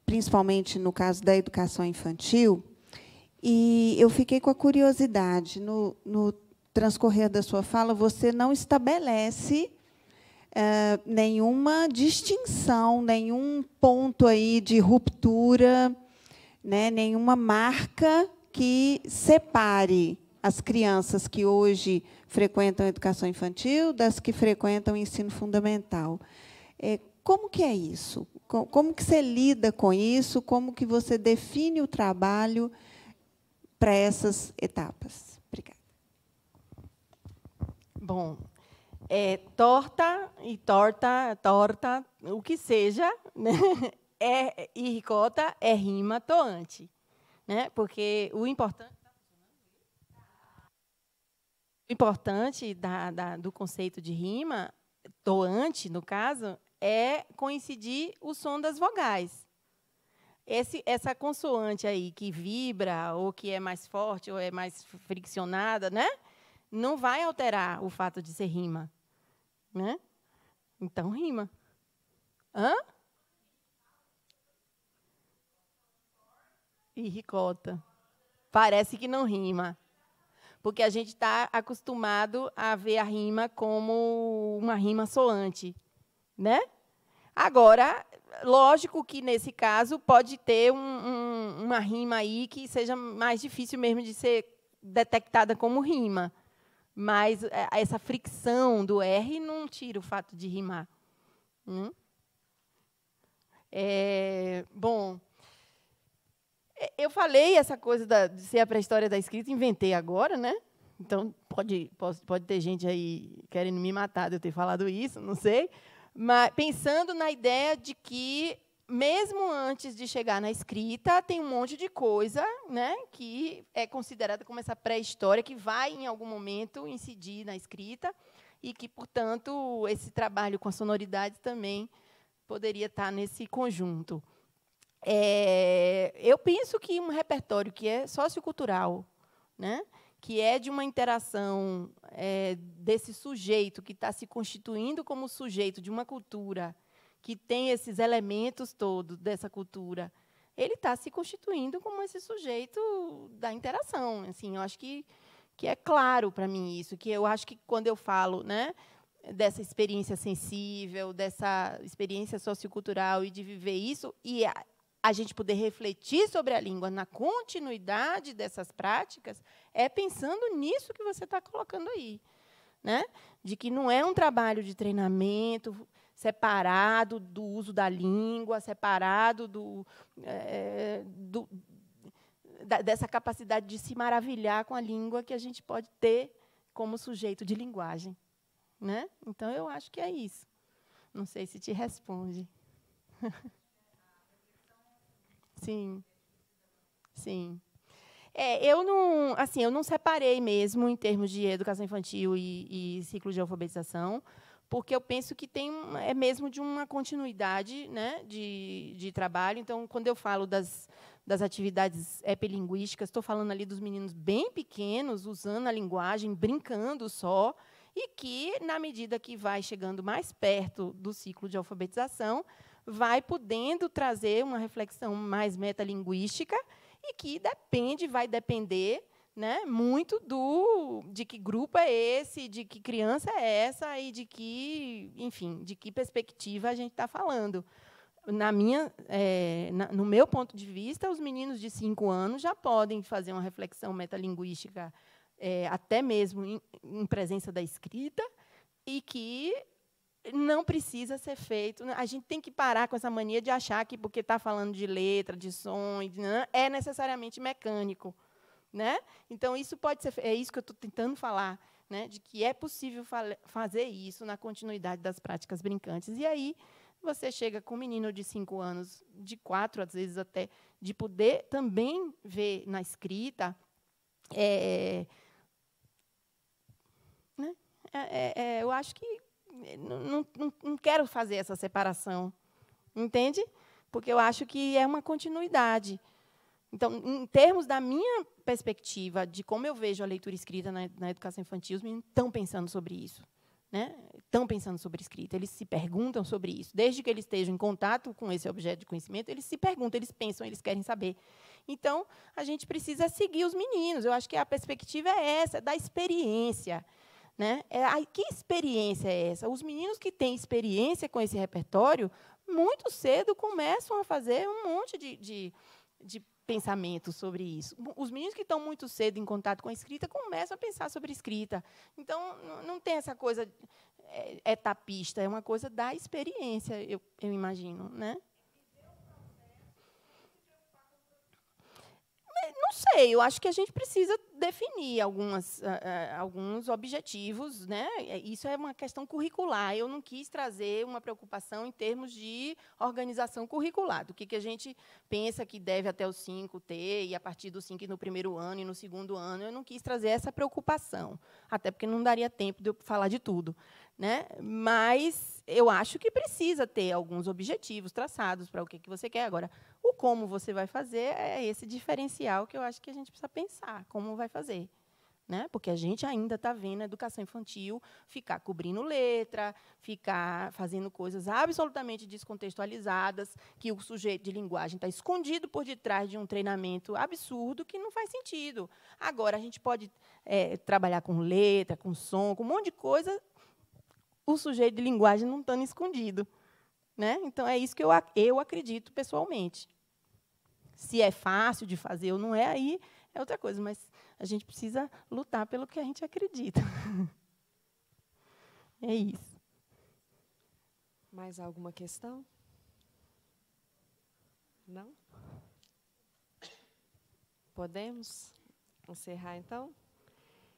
principalmente no caso da educação infantil, e eu fiquei com a curiosidade, no, no transcorrer da sua fala, você não estabelece eh, nenhuma distinção, nenhum ponto aí de ruptura, né, nenhuma marca que separe as crianças que hoje frequentam educação infantil, das que frequentam ensino fundamental. É, como que é isso? Como que você lida com isso? Como que você define o trabalho para essas etapas? Obrigada. Bom, é, torta e torta, torta, o que seja, né? é, e ricota é rima toante. Né? Porque o importante importante da, da, do conceito de rima, doante, no caso, é coincidir o som das vogais. Esse, essa consoante aí que vibra, ou que é mais forte, ou é mais friccionada, né? não vai alterar o fato de ser rima. Né? Então, rima. Hã? E ricota. Parece que não rima porque a gente está acostumado a ver a rima como uma rima soante, né? Agora, lógico que nesse caso pode ter um, um, uma rima aí que seja mais difícil mesmo de ser detectada como rima, mas é, essa fricção do R não tira o fato de rimar. Hum? É, bom, é, eu falei essa coisa da, de ser a pré-história da escrita, inventei agora, né? Então, pode, pode, pode ter gente aí querendo me matar de eu ter falado isso, não sei. Mas pensando na ideia de que, mesmo antes de chegar na escrita, tem um monte de coisa né, que é considerada como essa pré-história, que vai, em algum momento, incidir na escrita, e que, portanto, esse trabalho com a sonoridade também poderia estar nesse conjunto. É, eu penso que um repertório que é sociocultural, né, que é de uma interação é, desse sujeito que está se constituindo como sujeito de uma cultura, que tem esses elementos todos dessa cultura, ele está se constituindo como esse sujeito da interação. Assim, eu acho que, que é claro para mim isso, que eu acho que quando eu falo, né, dessa experiência sensível, dessa experiência sociocultural e de viver isso e a, a gente poder refletir sobre a língua na continuidade dessas práticas é pensando nisso que você está colocando aí. Né? De que não é um trabalho de treinamento separado do uso da língua, separado do, é, do da, dessa capacidade de se maravilhar com a língua que a gente pode ter como sujeito de linguagem. Né? Então, eu acho que é isso. Não sei se te responde. Sim. Sim. É, eu não, assim, eu não separei mesmo em termos de educação infantil e, e ciclo de alfabetização, porque eu penso que tem é mesmo de uma continuidade, né, de, de trabalho. Então, quando eu falo das, das atividades epilinguísticas, estou falando ali dos meninos bem pequenos, usando a linguagem, brincando só, e que na medida que vai chegando mais perto do ciclo de alfabetização, vai podendo trazer uma reflexão mais metalinguística e que depende, vai depender né, muito do de que grupo é esse, de que criança é essa e de que, enfim, de que perspectiva a gente está falando. Na minha, é, na, no meu ponto de vista, os meninos de cinco anos já podem fazer uma reflexão metalinguística, é, até mesmo em, em presença da escrita, e que não precisa ser feito. Né? A gente tem que parar com essa mania de achar que porque está falando de letra, de som, né? é necessariamente mecânico, né? Então isso pode ser, é isso que eu estou tentando falar, né? De que é possível fazer isso na continuidade das práticas brincantes. E aí você chega com um menino de cinco anos, de quatro às vezes até, de poder também ver na escrita. É, né? É, é, é eu acho que não, não, não quero fazer essa separação. Entende? Porque eu acho que é uma continuidade. Então, em termos da minha perspectiva, de como eu vejo a leitura escrita na, na educação infantil, os meninos estão pensando sobre isso. Né? Estão pensando sobre escrita, eles se perguntam sobre isso. Desde que eles estejam em contato com esse objeto de conhecimento, eles se perguntam, eles pensam, eles querem saber. Então, a gente precisa seguir os meninos. Eu acho que a perspectiva é essa, da experiência. Né? É, aí, que experiência é essa? Os meninos que têm experiência com esse repertório, muito cedo começam a fazer um monte de, de, de pensamentos sobre isso. Os meninos que estão muito cedo em contato com a escrita começam a pensar sobre escrita. Então, não tem essa coisa etapista, é, é, é uma coisa da experiência, eu, eu imagino. Né? sei, eu acho que a gente precisa definir algumas, uh, alguns objetivos. Né? É, isso é uma questão curricular. Eu não quis trazer uma preocupação em termos de organização curricular, do que, que a gente pensa que deve até os 5 ter, e a partir dos 5 no primeiro ano e no segundo ano. Eu não quis trazer essa preocupação, até porque não daria tempo de eu falar de tudo. Né? Mas eu acho que precisa ter alguns objetivos traçados para o que, que você quer. Agora, o como você vai fazer é esse diferencial que eu acho que a gente precisa pensar, como vai fazer. Né? Porque a gente ainda está vendo a educação infantil ficar cobrindo letra, ficar fazendo coisas absolutamente descontextualizadas, que o sujeito de linguagem está escondido por detrás de um treinamento absurdo que não faz sentido. Agora, a gente pode é, trabalhar com letra, com som, com um monte de coisa, o sujeito de linguagem não estando escondido. Né? Então, é isso que eu, eu acredito pessoalmente. Se é fácil de fazer ou não é, aí é outra coisa, mas a gente precisa lutar pelo que a gente acredita. é isso. Mais alguma questão? Não? Podemos encerrar então?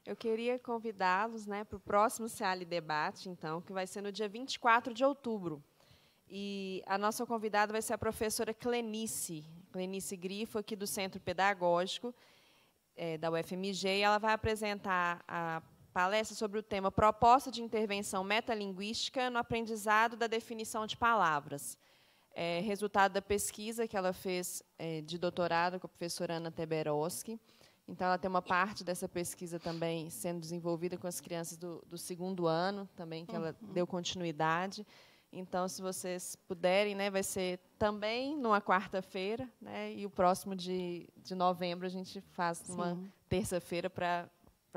Eu queria convidá-los né, para o próximo Ceale Debate, então, que vai ser no dia 24 de outubro. E a nossa convidada vai ser a professora Clenice Lenice Grifo, aqui do Centro Pedagógico é, da UFMG, e ela vai apresentar a palestra sobre o tema Proposta de Intervenção Metalinguística no Aprendizado da Definição de Palavras. É, resultado da pesquisa que ela fez é, de doutorado com a professora Ana Teberoski. Então, ela tem uma parte dessa pesquisa também sendo desenvolvida com as crianças do, do segundo ano, também, que ela uhum. deu continuidade. Então, se vocês puderem, né, vai ser também numa quarta-feira, né, e o próximo de, de novembro a gente faz numa terça-feira para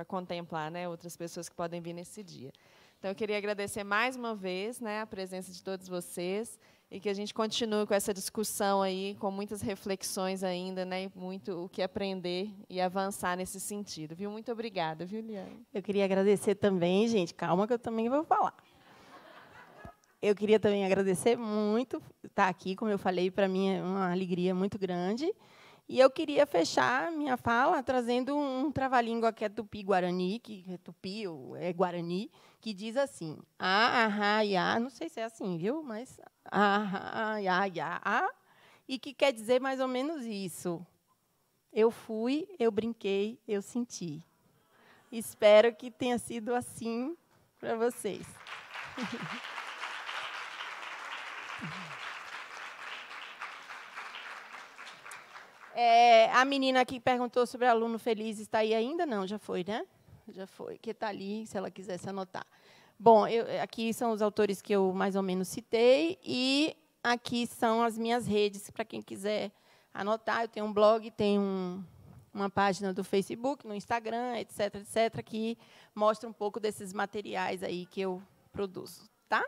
contemplar né, outras pessoas que podem vir nesse dia. Então, eu queria agradecer mais uma vez né, a presença de todos vocês e que a gente continue com essa discussão aí, com muitas reflexões ainda, né, muito o que aprender e avançar nesse sentido. Viu? Muito obrigada, viu, Liane? Eu queria agradecer também, gente. Calma que eu também vou falar eu queria também agradecer muito estar aqui, como eu falei, para mim é uma alegria muito grande. E eu queria fechar minha fala trazendo um trava-língua que é tupi-guarani, que é tupi ou é guarani, que diz assim: a, ah, ya, não sei se é assim, viu? Mas a, ah, ya, ya, a, e que quer dizer mais ou menos isso. Eu fui, eu brinquei, eu senti. Espero que tenha sido assim para vocês. É, a menina que perguntou sobre aluno feliz está aí ainda? Não, já foi, né? Já foi, que está ali, se ela quisesse anotar. Bom, eu, aqui são os autores que eu mais ou menos citei, e aqui são as minhas redes, para quem quiser anotar. Eu tenho um blog, tenho um, uma página do Facebook, no Instagram, etc, etc, que mostra um pouco desses materiais aí que eu produzo, tá?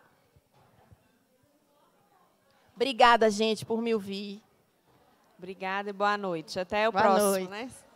Obrigada, gente, por me ouvir. Obrigada e boa noite. Até o boa próximo, noite. né?